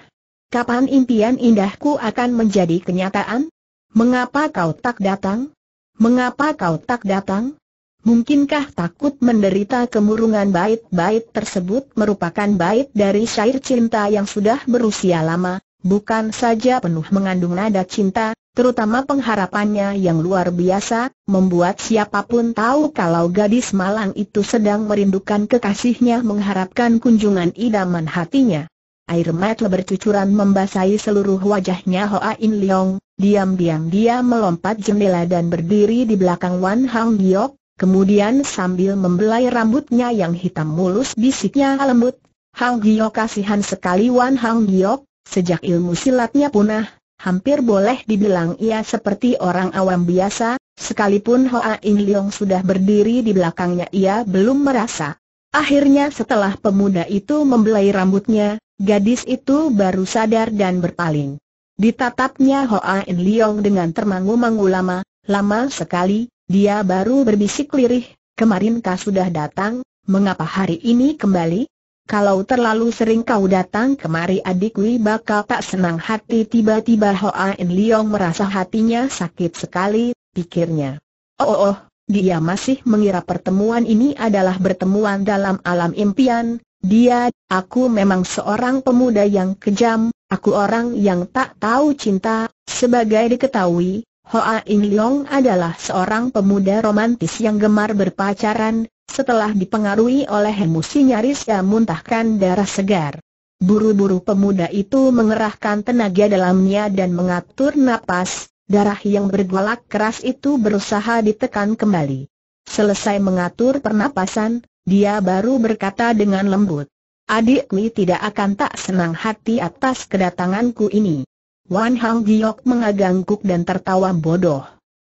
Kapan impian indahku akan menjadi kenyataan? Mengapa kau tak datang? Mengapa kau tak datang? Mungkinkah takut menderita kemurungan bait-bait tersebut merupakan bait dari syair cinta yang sudah berusia lama, Bukan saja penuh mengandung nada cinta, terutama pengharapannya yang luar biasa, membuat siapapun tahu kalau gadis malang itu sedang merindukan kekasihnya mengharapkan kunjungan idaman hatinya. Air mata bercucuran membasahi seluruh wajahnya Hoa In Leong, diam-diam dia melompat jendela dan berdiri di belakang Wan Hang Giok, kemudian sambil membelai rambutnya yang hitam mulus bisiknya lembut, Hang Giok kasihan sekali Wan Hang Giok, Sejak ilmu silatnya punah, hampir boleh dibilang ia seperti orang awam biasa, sekalipun Hoa In Leong sudah berdiri di belakangnya ia belum merasa. Akhirnya setelah pemuda itu membelai rambutnya, gadis itu baru sadar dan berpaling. Ditatapnya Hoa In Leong dengan termangu-mangu lama, lama sekali, dia baru berbisik lirih, kemarin kah sudah datang, mengapa hari ini kembali? Kalau terlalu sering kau datang kemari adikku bakal tak senang hati tiba-tiba Hoa In Leong merasa hatinya sakit sekali, pikirnya. Oh, oh, oh, dia masih mengira pertemuan ini adalah pertemuan dalam alam impian, dia, aku memang seorang pemuda yang kejam, aku orang yang tak tahu cinta, sebagai diketahui, Hoa In Leong adalah seorang pemuda romantis yang gemar berpacaran, setelah dipengaruhi oleh emosi nyaris ia muntahkan darah segar. Buru-buru pemuda itu mengerahkan tenaga dalamnya dan mengatur napas, darah yang bergolak keras itu berusaha ditekan kembali. Selesai mengatur pernapasan, dia baru berkata dengan lembut. Adikku tidak akan tak senang hati atas kedatanganku ini. Wan Hang Giok mengagangkuk dan tertawa bodoh.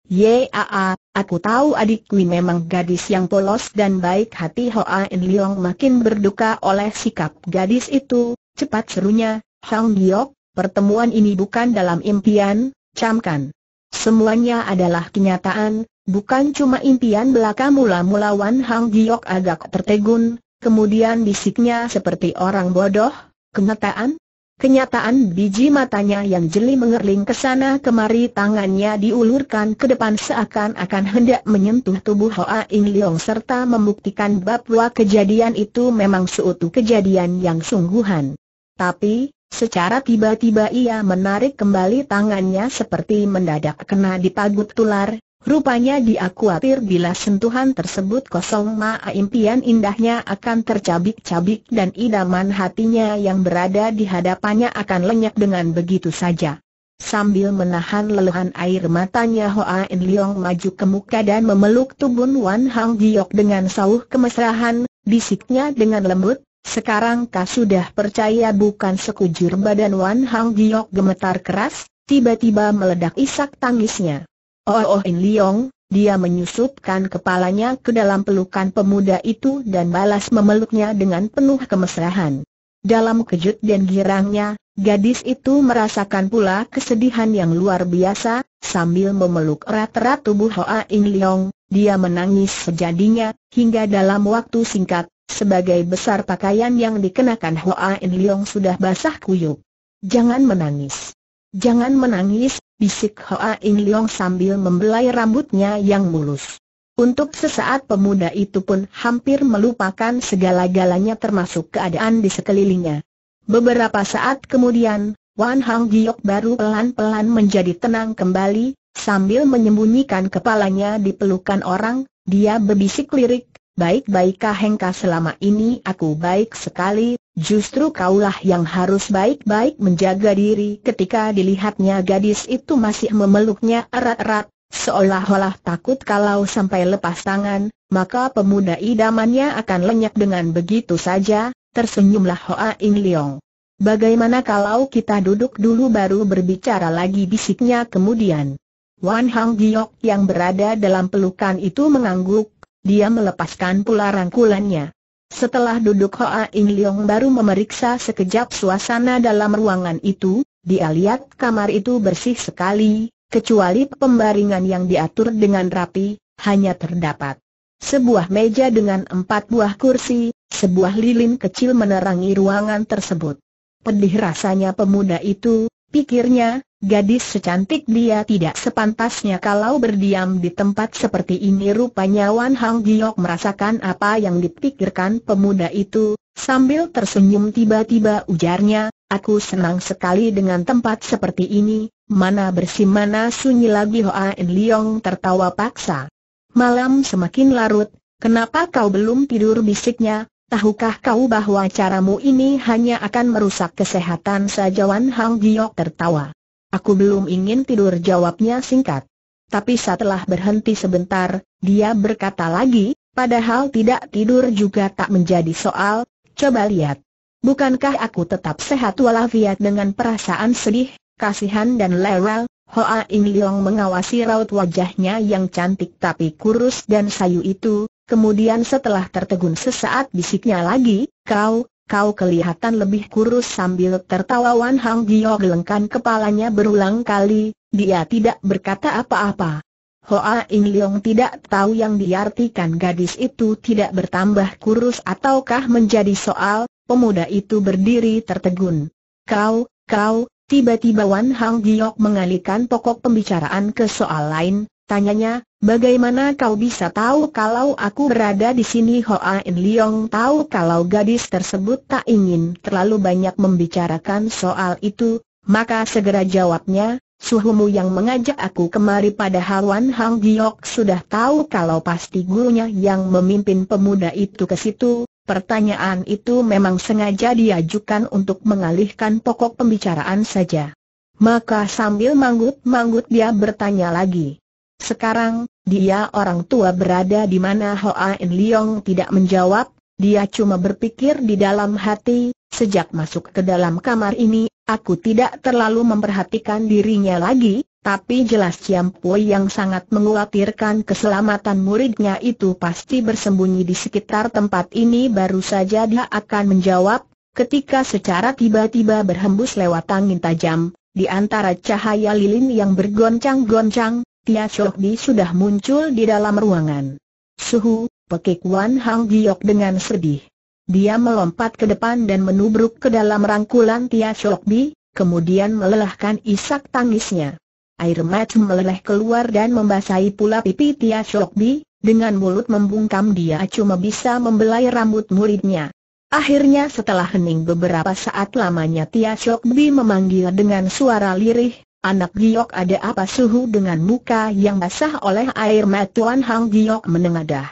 Yaa, aku tahu adikku memang gadis yang polos dan baik hati Hoa En Leong makin berduka oleh sikap gadis itu, cepat serunya, Hang Giok, pertemuan ini bukan dalam impian, camkan. Semuanya adalah kenyataan, bukan cuma impian belaka mula-mula Wan Hang Giok agak tertegun, kemudian bisiknya seperti orang bodoh, kenyataan? Kenyataan biji matanya yang jeli mengerling ke sana kemari tangannya diulurkan ke depan seakan-akan hendak menyentuh tubuh Hoa In Leong serta membuktikan bahwa kejadian itu memang suatu kejadian yang sungguhan. Tapi, secara tiba-tiba ia menarik kembali tangannya seperti mendadak kena dipagut tular, Rupanya dia khawatir bila sentuhan tersebut kosong maa impian indahnya akan tercabik-cabik dan idaman hatinya yang berada di hadapannya akan lenyap dengan begitu saja. Sambil menahan leluhan air matanya Hoa In Leong maju ke muka dan memeluk tubuh Wan Hang Giok dengan sauh kemesrahan, bisiknya dengan lembut, sekarang kau sudah percaya bukan sekujur badan Wan Hang Giok gemetar keras, tiba-tiba meledak isak tangisnya. Oh, oh In Liong, dia menyusupkan kepalanya ke dalam pelukan pemuda itu dan balas memeluknya dengan penuh kemesraan. Dalam kejut dan girangnya, gadis itu merasakan pula kesedihan yang luar biasa, sambil memeluk erat-erat tubuh Hoa In Leong, dia menangis sejadinya, hingga dalam waktu singkat, sebagai besar pakaian yang dikenakan Hoa In Leong sudah basah kuyuk. Jangan menangis. Jangan menangis, bisik Hoa In Leong sambil membelai rambutnya yang mulus. Untuk sesaat pemuda itu pun hampir melupakan segala-galanya termasuk keadaan di sekelilingnya. Beberapa saat kemudian, Wan Hang Giok baru pelan-pelan menjadi tenang kembali, sambil menyembunyikan kepalanya di pelukan orang, dia berbisik lirik, baik-baikkah Hengka selama ini aku baik sekali, Justru kaulah yang harus baik-baik menjaga diri ketika dilihatnya gadis itu masih memeluknya erat-erat, seolah-olah takut kalau sampai lepas tangan, maka pemuda idamannya akan lenyap dengan begitu saja, tersenyumlah Hoa Ing Leong. Bagaimana kalau kita duduk dulu baru berbicara lagi bisiknya kemudian. Wan Hang Giok yang berada dalam pelukan itu mengangguk, dia melepaskan pula rangkulannya. Setelah duduk Hoa In Leong baru memeriksa sekejap suasana dalam ruangan itu, dia lihat kamar itu bersih sekali, kecuali pembaringan yang diatur dengan rapi, hanya terdapat sebuah meja dengan empat buah kursi, sebuah lilin kecil menerangi ruangan tersebut. Pedih rasanya pemuda itu, Pikirnya, gadis secantik dia tidak sepantasnya kalau berdiam di tempat seperti ini rupanya Wan Hang Giok merasakan apa yang dipikirkan pemuda itu, sambil tersenyum tiba-tiba ujarnya, aku senang sekali dengan tempat seperti ini, mana bersih mana sunyi lagi Hoa En Leong tertawa paksa. Malam semakin larut, kenapa kau belum tidur bisiknya, Tahukah kau bahwa caramu ini hanya akan merusak kesehatan saja Wan Hang Giok tertawa. Aku belum ingin tidur jawabnya singkat. Tapi setelah berhenti sebentar, dia berkata lagi, padahal tidak tidur juga tak menjadi soal, coba lihat. Bukankah aku tetap sehat walafiat dengan perasaan sedih, kasihan dan lewel? Hoa In Leong mengawasi raut wajahnya yang cantik tapi kurus dan sayu itu, Kemudian setelah tertegun sesaat bisiknya lagi, kau, kau kelihatan lebih kurus sambil tertawa Wan Hang Gio gelengkan kepalanya berulang kali, dia tidak berkata apa-apa. Hoa In Leong tidak tahu yang diartikan gadis itu tidak bertambah kurus ataukah menjadi soal, pemuda itu berdiri tertegun. Kau, kau, tiba-tiba Wan Hang Giok mengalihkan pokok pembicaraan ke soal lain, tanyanya, Bagaimana kau bisa tahu kalau aku berada di sini Hoa In Leong tahu kalau gadis tersebut tak ingin terlalu banyak membicarakan soal itu, maka segera jawabnya, suhumu yang mengajak aku kemari pada Hwan Hang Giok sudah tahu kalau pasti gurunya yang memimpin pemuda itu ke situ, pertanyaan itu memang sengaja diajukan untuk mengalihkan pokok pembicaraan saja. Maka sambil manggut-manggut dia bertanya lagi. Sekarang, dia orang tua berada di mana Hoa In Leong tidak menjawab, dia cuma berpikir di dalam hati, sejak masuk ke dalam kamar ini, aku tidak terlalu memperhatikan dirinya lagi, tapi jelas Ciam Pui yang sangat mengkhawatirkan keselamatan muridnya itu pasti bersembunyi di sekitar tempat ini baru saja dia akan menjawab, ketika secara tiba-tiba berhembus lewat angin tajam, di antara cahaya lilin yang bergoncang-goncang, Tia Chok Di sudah muncul di dalam ruangan. Suhu, pekik Wan Hang Giok dengan sedih. Dia melompat ke depan dan menubruk ke dalam rangkulan Tia Chok Di, kemudian melelahkan isak tangisnya. Air mata meleleh keluar dan membasahi pula pipi Tia Shokbi, dengan mulut membungkam dia cuma bisa membelai rambut muridnya. Akhirnya setelah hening beberapa saat lamanya Tia Bi memanggil dengan suara lirih, Anak Giok ada apa suhu dengan muka yang basah oleh air Tuan Hang Giok menengadah.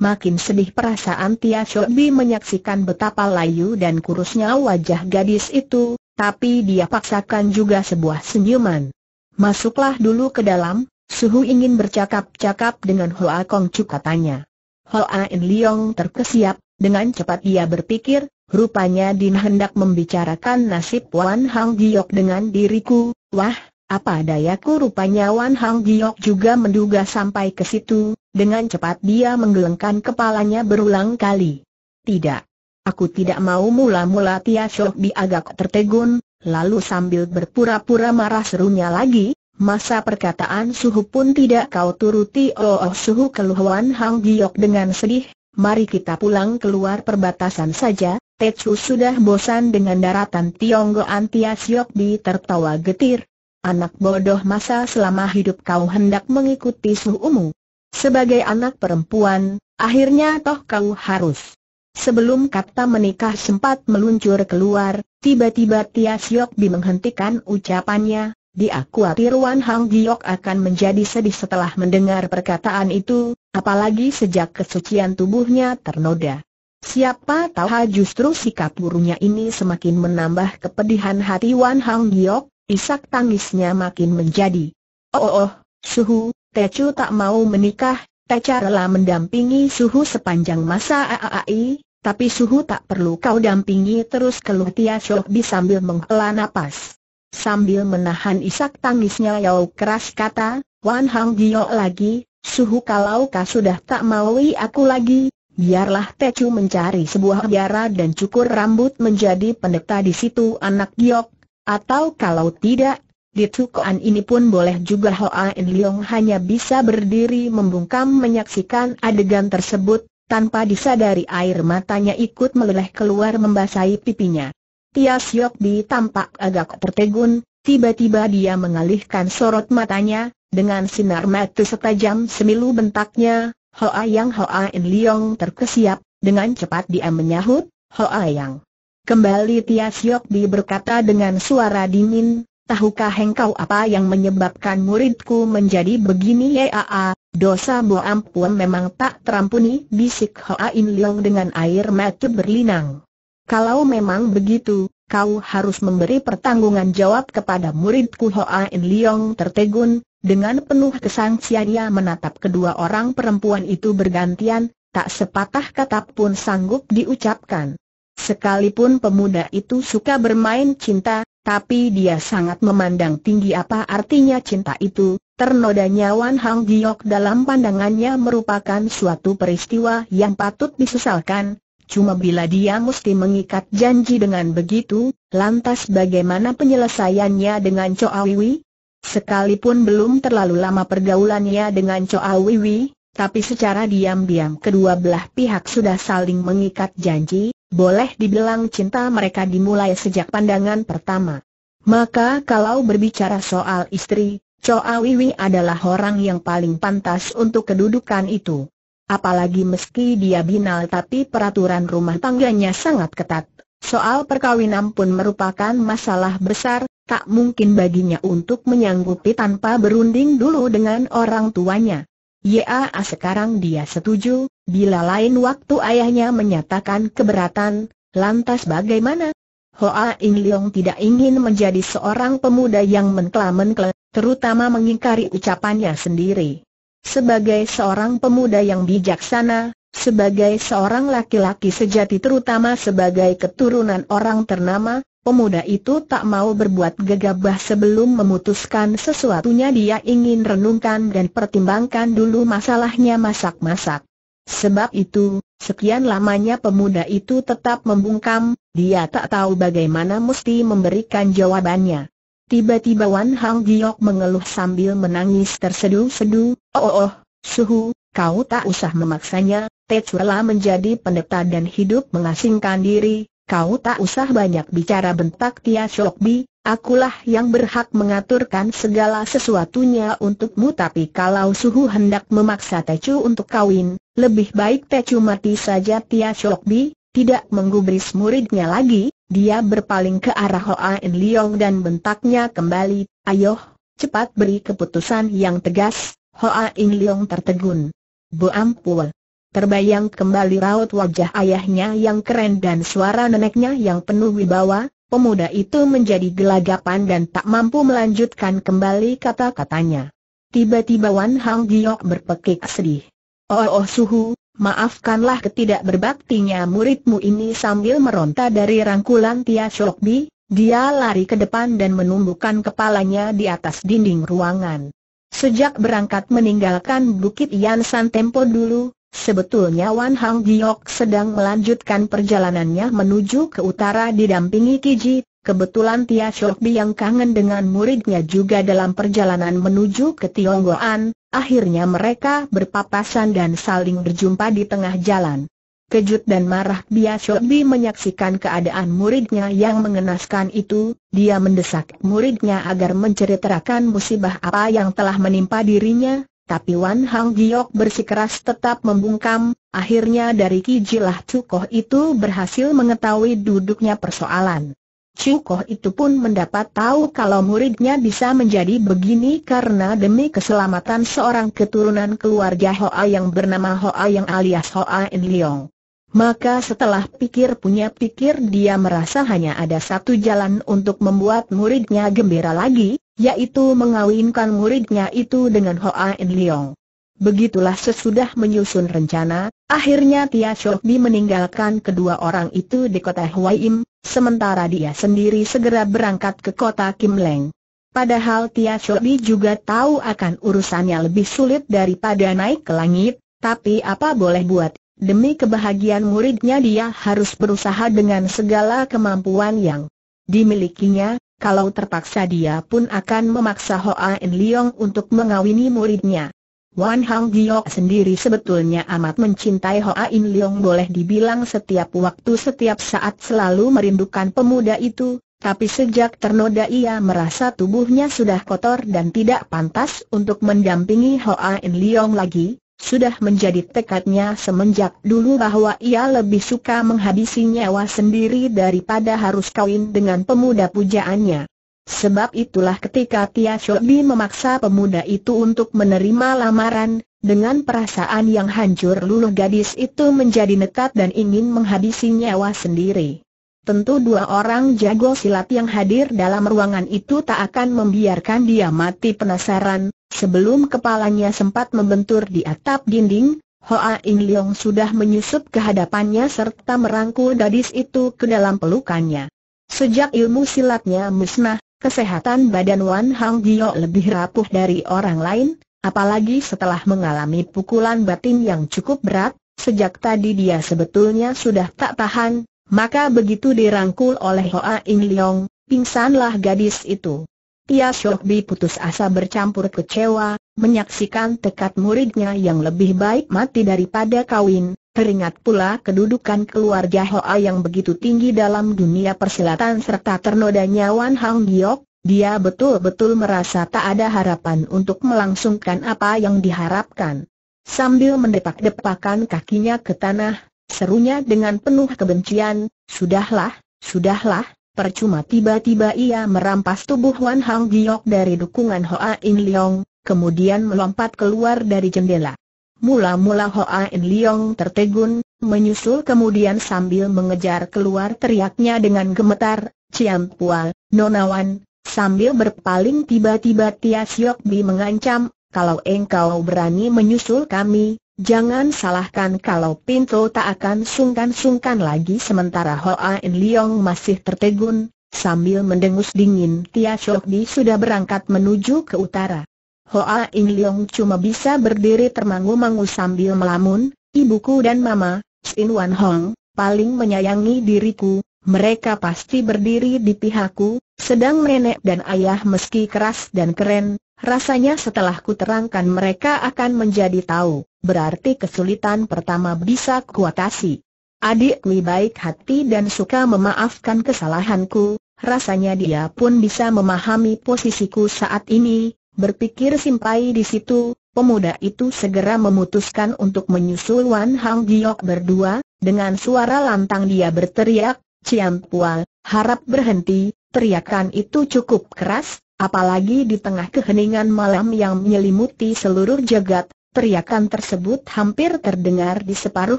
Makin sedih perasaan Tia Shobi menyaksikan betapa layu dan kurusnya wajah gadis itu, tapi dia paksakan juga sebuah senyuman. Masuklah dulu ke dalam, suhu ingin bercakap-cakap dengan Hoa Kong Chu katanya. Hoa In Liong terkesiap, dengan cepat dia berpikir, Rupanya Din hendak membicarakan nasib Wan Hang Giok dengan diriku, wah, apa dayaku rupanya Wan Hang Giok juga menduga sampai ke situ, dengan cepat dia menggelengkan kepalanya berulang kali. Tidak. Aku tidak mau mula-mula Tia Shok Bi agak tertegun, lalu sambil berpura-pura marah serunya lagi, masa perkataan suhu pun tidak kau turuti oh, oh suhu keluhan Hang Giok dengan sedih, mari kita pulang keluar perbatasan saja, Techu sudah bosan dengan daratan Tionggo Antias Di tertawa getir. Anak bodoh masa selama hidup kau hendak mengikuti suhumu. Sebagai anak perempuan, akhirnya toh kau harus. Sebelum kata menikah sempat meluncur keluar, tiba-tiba Tias Yokbi menghentikan ucapannya. Dia khawatir Wan Hang Giok akan menjadi sedih setelah mendengar perkataan itu, apalagi sejak kesucian tubuhnya ternoda. Siapa tahu justru sikap burunya ini semakin menambah kepedihan hati Wan Hang Giok, isak tangisnya makin menjadi. Oh oh oh, Suhu, Tecu tak mau menikah, Teca rela mendampingi Suhu sepanjang masa Aaai, tapi Suhu tak perlu kau dampingi terus keluh Tia Shokbi sambil menghela napas. Sambil menahan isak tangisnya Yau keras kata, Wan Hang Giok lagi, Suhu kalau kau sudah tak maui aku lagi, Biarlah Tecu mencari sebuah biara dan cukur rambut menjadi pendeta di situ anak giok, atau kalau tidak, di Tukuan ini pun boleh juga Hoa In Leong hanya bisa berdiri membungkam menyaksikan adegan tersebut, tanpa disadari air matanya ikut meleleh keluar membasahi pipinya. Tia Siok Bi tampak agak tertegun, tiba-tiba dia mengalihkan sorot matanya, dengan sinar mata setajam semilu bentaknya, Hoa Yang Hoa In Leong terkesiap, dengan cepat dia menyahut, Hoa Yang. Kembali Tia Siok Di berkata dengan suara dingin, Tahukah engkau apa yang menyebabkan muridku menjadi begini yaa, dosa Bo Ampun memang tak terampuni bisik Hoa In Leong dengan air mata berlinang. Kalau memang begitu, kau harus memberi pertanggungan jawab kepada muridku Hoa In Leong tertegun, dengan penuh kesan sia menatap kedua orang perempuan itu bergantian, tak sepatah kata pun sanggup diucapkan. Sekalipun pemuda itu suka bermain cinta, tapi dia sangat memandang tinggi apa artinya cinta itu, ternodanya Wan Hang Giok dalam pandangannya merupakan suatu peristiwa yang patut disesalkan, Cuma bila dia mesti mengikat janji dengan begitu, lantas bagaimana penyelesaiannya dengan Cho Awiwi? Sekalipun belum terlalu lama pergaulannya dengan Choa Wiwi, tapi secara diam-diam kedua belah pihak sudah saling mengikat janji, boleh dibilang cinta mereka dimulai sejak pandangan pertama. Maka kalau berbicara soal istri, Choa Wiwi adalah orang yang paling pantas untuk kedudukan itu. Apalagi meski dia binal tapi peraturan rumah tangganya sangat ketat. Soal perkawinan pun merupakan masalah besar, tak mungkin baginya untuk menyanggupi tanpa berunding dulu dengan orang tuanya. Ya, sekarang dia setuju, bila lain waktu ayahnya menyatakan keberatan, lantas bagaimana? Hoa In Leong tidak ingin menjadi seorang pemuda yang menkla terutama mengingkari ucapannya sendiri. Sebagai seorang pemuda yang bijaksana, sebagai seorang laki-laki sejati terutama sebagai keturunan orang ternama, Pemuda itu tak mau berbuat gegabah sebelum memutuskan sesuatunya dia ingin renungkan dan pertimbangkan dulu masalahnya masak-masak. Sebab itu, sekian lamanya pemuda itu tetap membungkam, dia tak tahu bagaimana mesti memberikan jawabannya. Tiba-tiba Wan Hang Giok mengeluh sambil menangis terseduh-seduh, oh, oh oh, suhu, kau tak usah memaksanya, Tetsuela menjadi pendeta dan hidup mengasingkan diri, Kau tak usah banyak bicara bentak Tia Bi, akulah yang berhak mengaturkan segala sesuatunya untukmu tapi kalau suhu hendak memaksa Tecu untuk kawin, lebih baik Tecu mati saja Tia Bi, tidak menggubris muridnya lagi, dia berpaling ke arah Hoa En Leong dan bentaknya kembali, ayoh, cepat beri keputusan yang tegas, Hoa In Leong tertegun. Bu ampul, Terbayang kembali raut wajah ayahnya yang keren dan suara neneknya yang penuh wibawa, pemuda itu menjadi gelagapan dan tak mampu melanjutkan kembali kata-katanya. Tiba-tiba Wan Hang Giok berpekik sedih. Oh, oh suhu, maafkanlah ketidakberbaktinya muridmu ini sambil meronta dari rangkulan Tia Shok Bi, dia lari ke depan dan menumbuhkan kepalanya di atas dinding ruangan. Sejak berangkat meninggalkan Bukit Yansan Tempo dulu, Sebetulnya Wan Hang Giok sedang melanjutkan perjalanannya menuju ke utara didampingi Kiji, kebetulan Tia Bi yang kangen dengan muridnya juga dalam perjalanan menuju ke Tionggoan, akhirnya mereka berpapasan dan saling berjumpa di tengah jalan. Kejut dan marah Tia Bi menyaksikan keadaan muridnya yang mengenaskan itu, dia mendesak muridnya agar menceritakan musibah apa yang telah menimpa dirinya, tapi Wan Hang Giok bersikeras tetap membungkam, akhirnya dari Kijilah Cukoh itu berhasil mengetahui duduknya persoalan. Cukoh itu pun mendapat tahu kalau muridnya bisa menjadi begini karena demi keselamatan seorang keturunan keluarga Hoa yang bernama Hoa yang alias Hoa In Leong. Maka setelah pikir punya pikir dia merasa hanya ada satu jalan untuk membuat muridnya gembira lagi, yaitu mengawinkan muridnya itu dengan Hoa In Leong. Begitulah sesudah menyusun rencana, akhirnya Tia Bi meninggalkan kedua orang itu di kota Im, sementara dia sendiri segera berangkat ke kota Kim Leng. Padahal Tia Bi juga tahu akan urusannya lebih sulit daripada naik ke langit, tapi apa boleh buat, demi kebahagiaan muridnya dia harus berusaha dengan segala kemampuan yang dimilikinya, kalau terpaksa dia pun akan memaksa Hoa En Leong untuk mengawini muridnya. Wan Hang Giok sendiri sebetulnya amat mencintai Hoa In Leong boleh dibilang setiap waktu setiap saat selalu merindukan pemuda itu, tapi sejak ternoda ia merasa tubuhnya sudah kotor dan tidak pantas untuk mendampingi Hoa In Leong lagi, sudah menjadi tekadnya semenjak dulu bahwa ia lebih suka menghabisi nyawa sendiri daripada harus kawin dengan pemuda pujaannya. Sebab itulah ketika Tia Sholbi memaksa pemuda itu untuk menerima lamaran, dengan perasaan yang hancur luluh gadis itu menjadi nekat dan ingin menghabisi nyawa sendiri. Tentu dua orang jago silat yang hadir dalam ruangan itu tak akan membiarkan dia mati penasaran, Sebelum kepalanya sempat membentur di atap dinding, Hoa In Leong sudah menyusup ke hadapannya serta merangkul gadis itu ke dalam pelukannya. Sejak ilmu silatnya musnah, kesehatan badan Wan Hang Gio lebih rapuh dari orang lain, apalagi setelah mengalami pukulan batin yang cukup berat, sejak tadi dia sebetulnya sudah tak tahan, maka begitu dirangkul oleh Hoa In Leong, pingsanlah gadis itu. Pia Shokbi putus asa bercampur kecewa, menyaksikan tekad muridnya yang lebih baik mati daripada kawin, teringat pula kedudukan keluarga Hoa yang begitu tinggi dalam dunia persilatan serta ternodanya Wan Hang Giok, dia betul-betul merasa tak ada harapan untuk melangsungkan apa yang diharapkan. Sambil mendepak-depakan kakinya ke tanah, serunya dengan penuh kebencian, Sudahlah, sudahlah, Percuma tiba-tiba ia merampas tubuh Wan Hang Giok dari dukungan Hoa In Leong, kemudian melompat keluar dari jendela. Mula-mula Hoa In Leong tertegun, menyusul kemudian sambil mengejar keluar teriaknya dengan gemetar, Ciam Pual, Nonawan, sambil berpaling tiba-tiba Tia Siok Bi mengancam, kalau engkau berani menyusul kami, Jangan salahkan kalau Pinto tak akan sungkan-sungkan lagi sementara Hoa In Leong masih tertegun, sambil mendengus dingin Tia Chok Di sudah berangkat menuju ke utara. Hoa In Leong cuma bisa berdiri termangu-mangu sambil melamun, ibuku dan mama, Sin Wan Hong, paling menyayangi diriku, mereka pasti berdiri di pihakku, sedang nenek dan ayah meski keras dan keren, Rasanya setelah kuterangkan mereka akan menjadi tahu, berarti kesulitan pertama bisa kuatasi. Adik Adikku baik hati dan suka memaafkan kesalahanku, rasanya dia pun bisa memahami posisiku saat ini, berpikir simpai di situ, pemuda itu segera memutuskan untuk menyusul Wan Hang Giok berdua, dengan suara lantang dia berteriak, Cian Ciampual, harap berhenti, teriakan itu cukup keras, Apalagi di tengah keheningan malam yang menyelimuti seluruh jagat, teriakan tersebut hampir terdengar di separuh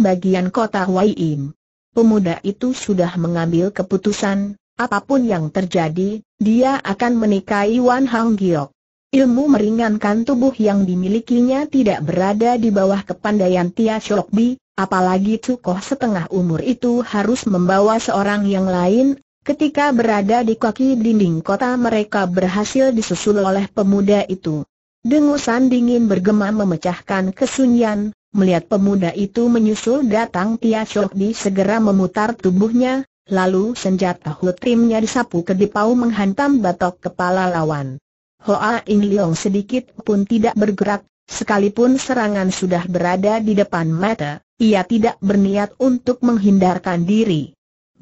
bagian kota Waiim. Pemuda itu sudah mengambil keputusan, apapun yang terjadi, dia akan menikahi Wan Hang Giok. Ilmu meringankan tubuh yang dimilikinya tidak berada di bawah kepandaian Tia Shokbi, apalagi cukoh setengah umur itu harus membawa seorang yang lain, Ketika berada di kaki dinding kota mereka berhasil disusul oleh pemuda itu. Dengusan dingin bergema memecahkan kesunyian, melihat pemuda itu menyusul datang Tia Shokdi segera memutar tubuhnya, lalu senjata hutrimnya disapu kedipau menghantam batok kepala lawan. Hoa In Leong sedikit pun tidak bergerak, sekalipun serangan sudah berada di depan mata, ia tidak berniat untuk menghindarkan diri.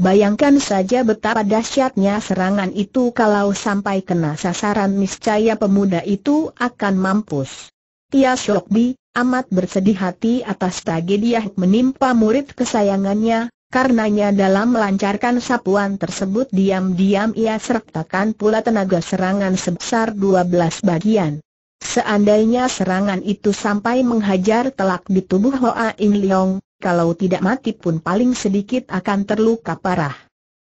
Bayangkan saja betapa dahsyatnya serangan itu kalau sampai kena sasaran niscaya pemuda itu akan mampus. Tia Shokbi, amat bersedih hati atas tragediah menimpa murid kesayangannya, karenanya dalam melancarkan sapuan tersebut diam-diam ia sertakan pula tenaga serangan sebesar 12 bagian. Seandainya serangan itu sampai menghajar telak di tubuh Hoa In Leong, kalau tidak mati pun paling sedikit akan terluka parah.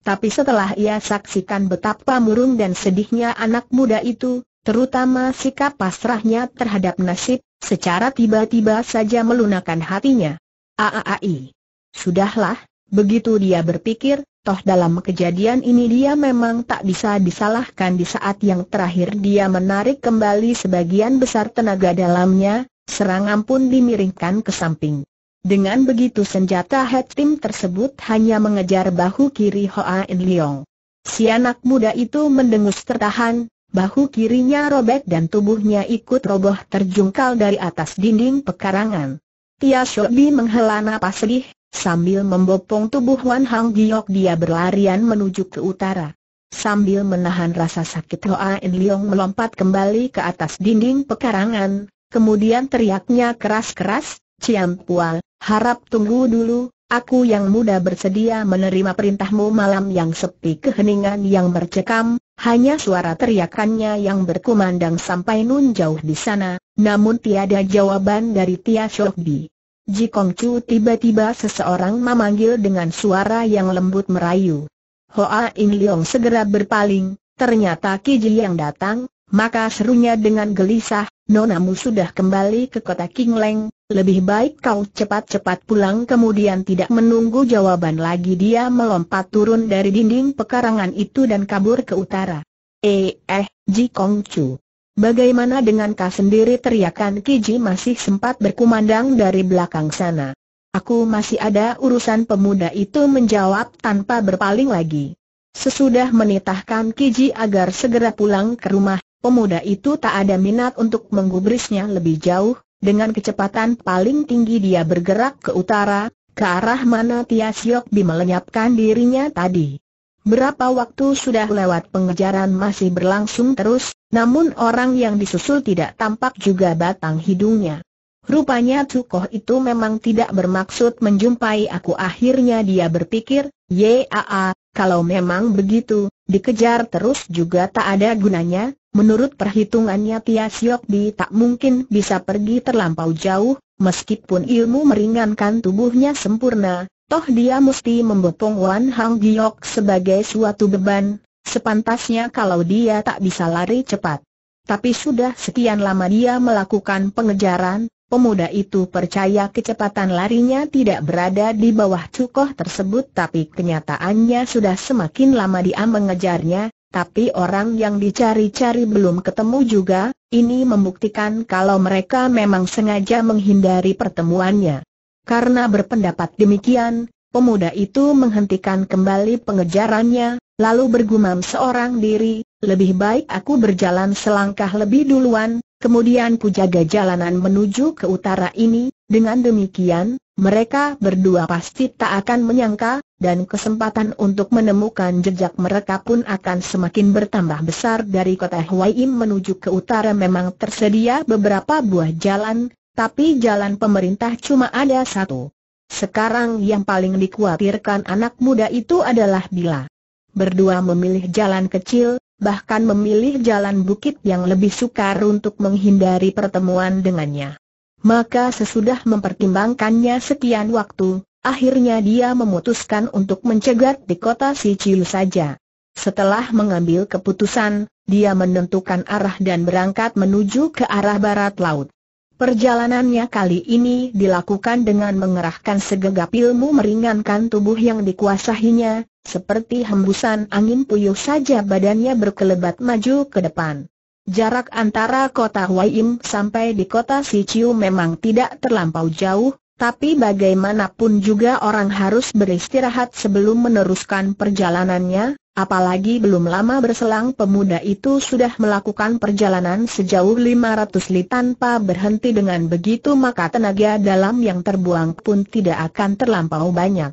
Tapi setelah ia saksikan betapa murung dan sedihnya anak muda itu, terutama sikap pasrahnya terhadap nasib, secara tiba-tiba saja melunakkan hatinya. Aaai. Sudahlah, begitu dia berpikir, toh dalam kejadian ini dia memang tak bisa disalahkan di saat yang terakhir dia menarik kembali sebagian besar tenaga dalamnya, serangan pun dimiringkan ke samping. Dengan begitu senjata head team tersebut hanya mengejar bahu kiri Hoa In Leong. Si anak muda itu mendengus tertahan, bahu kirinya robek dan tubuhnya ikut roboh terjungkal dari atas dinding pekarangan. Tia Shobi menghela napas sedih, sambil membopong tubuh Wan Hang Giok dia berlarian menuju ke utara. Sambil menahan rasa sakit Hoa In Leong melompat kembali ke atas dinding pekarangan, kemudian teriaknya keras-keras, Ciampua, harap tunggu dulu, aku yang muda bersedia menerima perintahmu malam yang sepi keheningan yang bercekam, hanya suara teriakannya yang berkumandang sampai nun jauh di sana, namun tiada jawaban dari Tia Shokbi. Jikong Chu tiba-tiba seseorang memanggil dengan suara yang lembut merayu. Hoa In Leong segera berpaling, ternyata Ki Ji yang datang, maka serunya dengan gelisah, Nonamu sudah kembali ke kota King Leng. Lebih baik kau cepat-cepat pulang kemudian tidak menunggu jawaban lagi dia melompat turun dari dinding pekarangan itu dan kabur ke utara. Eh, eh, Ji Kong Chu. Bagaimana dengan kau sendiri teriakan Kiji masih sempat berkumandang dari belakang sana. Aku masih ada urusan pemuda itu menjawab tanpa berpaling lagi. Sesudah menitahkan Kiji agar segera pulang ke rumah, pemuda itu tak ada minat untuk menggubrisnya lebih jauh, dengan kecepatan paling tinggi dia bergerak ke utara, ke arah mana Tias Bi melenyapkan dirinya tadi. Berapa waktu sudah lewat pengejaran masih berlangsung terus, namun orang yang disusul tidak tampak juga batang hidungnya. Rupanya Tukoh itu memang tidak bermaksud menjumpai aku akhirnya dia berpikir, Yaa, kalau memang begitu, dikejar terus juga tak ada gunanya, Menurut perhitungannya Tia Di tak mungkin bisa pergi terlampau jauh, meskipun ilmu meringankan tubuhnya sempurna, toh dia mesti membopong Wan Hang Giok sebagai suatu beban, sepantasnya kalau dia tak bisa lari cepat. Tapi sudah sekian lama dia melakukan pengejaran, pemuda itu percaya kecepatan larinya tidak berada di bawah cukoh tersebut tapi kenyataannya sudah semakin lama dia mengejarnya, tapi orang yang dicari-cari belum ketemu juga, ini membuktikan kalau mereka memang sengaja menghindari pertemuannya. Karena berpendapat demikian, pemuda itu menghentikan kembali pengejarannya, lalu bergumam seorang diri, lebih baik aku berjalan selangkah lebih duluan, Kemudian ku jaga jalanan menuju ke utara ini, dengan demikian, mereka berdua pasti tak akan menyangka, dan kesempatan untuk menemukan jejak mereka pun akan semakin bertambah besar dari kota Huaim menuju ke utara memang tersedia beberapa buah jalan, tapi jalan pemerintah cuma ada satu. Sekarang yang paling dikhawatirkan anak muda itu adalah bila berdua memilih jalan kecil, bahkan memilih jalan bukit yang lebih sukar untuk menghindari pertemuan dengannya. Maka sesudah mempertimbangkannya sekian waktu, akhirnya dia memutuskan untuk mencegat di kota Sicil saja. Setelah mengambil keputusan, dia menentukan arah dan berangkat menuju ke arah barat laut. Perjalanannya kali ini dilakukan dengan mengerahkan segegap ilmu meringankan tubuh yang dikuasahinya, seperti hembusan angin puyuh saja badannya berkelebat maju ke depan. Jarak antara kota Huaim sampai di kota Siciu memang tidak terlampau jauh, tapi bagaimanapun juga orang harus beristirahat sebelum meneruskan perjalanannya, Apalagi belum lama berselang pemuda itu sudah melakukan perjalanan sejauh 500 li tanpa berhenti dengan begitu maka tenaga dalam yang terbuang pun tidak akan terlampau banyak.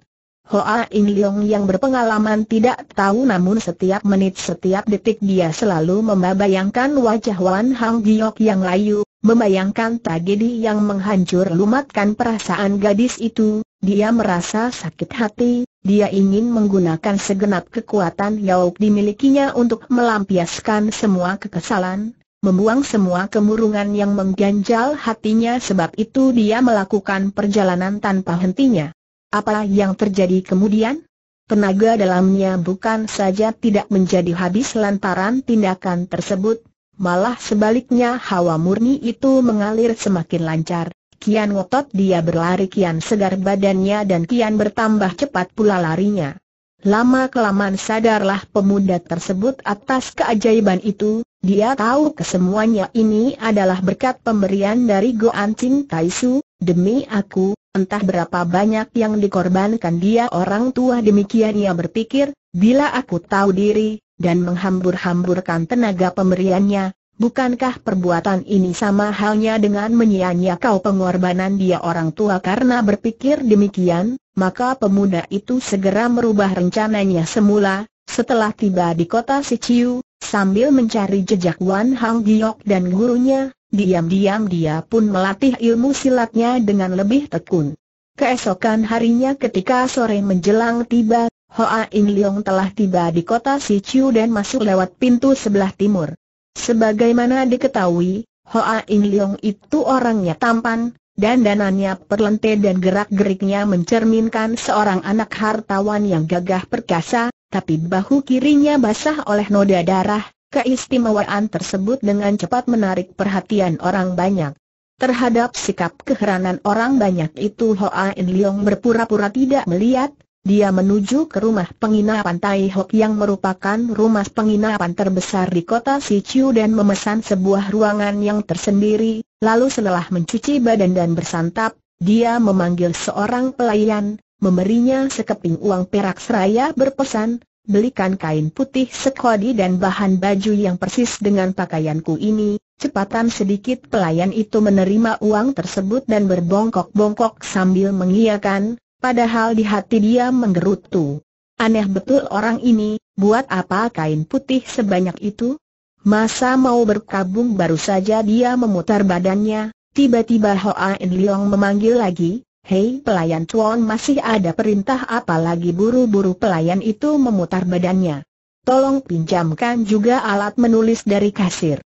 Hoa In Leong yang berpengalaman tidak tahu namun setiap menit setiap detik dia selalu membayangkan wajah Wan Hang Giok yang layu, membayangkan tragedi yang menghancur lumatkan perasaan gadis itu, dia merasa sakit hati, dia ingin menggunakan segenap kekuatan yang dimilikinya untuk melampiaskan semua kekesalan, membuang semua kemurungan yang mengganjal hatinya sebab itu dia melakukan perjalanan tanpa hentinya. Apa yang terjadi kemudian? Tenaga dalamnya bukan saja tidak menjadi habis lantaran tindakan tersebut, malah sebaliknya hawa murni itu mengalir semakin lancar kian ngotot dia berlari kian segar badannya dan kian bertambah cepat pula larinya. Lama-kelamaan sadarlah pemuda tersebut atas keajaiban itu, dia tahu kesemuanya ini adalah berkat pemberian dari Goan Ching Taisu, demi aku, entah berapa banyak yang dikorbankan dia orang tua demikian ia berpikir, bila aku tahu diri, dan menghambur-hamburkan tenaga pemberiannya, Bukankah perbuatan ini sama halnya dengan menyia-nyia kau pengorbanan dia orang tua karena berpikir demikian, maka pemuda itu segera merubah rencananya semula, setelah tiba di kota Siciu, sambil mencari jejak Wan Hang Giok dan gurunya, diam-diam dia pun melatih ilmu silatnya dengan lebih tekun. Keesokan harinya ketika sore menjelang tiba, Hoa In Leong telah tiba di kota Siciu dan masuk lewat pintu sebelah timur. Sebagaimana diketahui, Hoa In Leong itu orangnya tampan, dan dandanannya perlente dan gerak-geriknya mencerminkan seorang anak hartawan yang gagah perkasa, tapi bahu kirinya basah oleh noda darah, keistimewaan tersebut dengan cepat menarik perhatian orang banyak. Terhadap sikap keheranan orang banyak itu Hoa In Leong berpura-pura tidak melihat, dia menuju ke rumah penginapan Tai Hok yang merupakan rumah penginapan terbesar di kota Sichu dan memesan sebuah ruangan yang tersendiri, lalu setelah mencuci badan dan bersantap, dia memanggil seorang pelayan, memberinya sekeping uang perak seraya berpesan, belikan kain putih sekodi dan bahan baju yang persis dengan pakaianku ini, Cepatan sedikit pelayan itu menerima uang tersebut dan berbongkok-bongkok sambil mengiyakan, Padahal di hati dia menggerutu. Aneh betul orang ini, buat apa kain putih sebanyak itu? Masa mau berkabung baru saja dia memutar badannya, tiba-tiba Hoa In Leong memanggil lagi, Hei pelayan Chuan masih ada perintah Apalagi buru-buru pelayan itu memutar badannya. Tolong pinjamkan juga alat menulis dari kasir.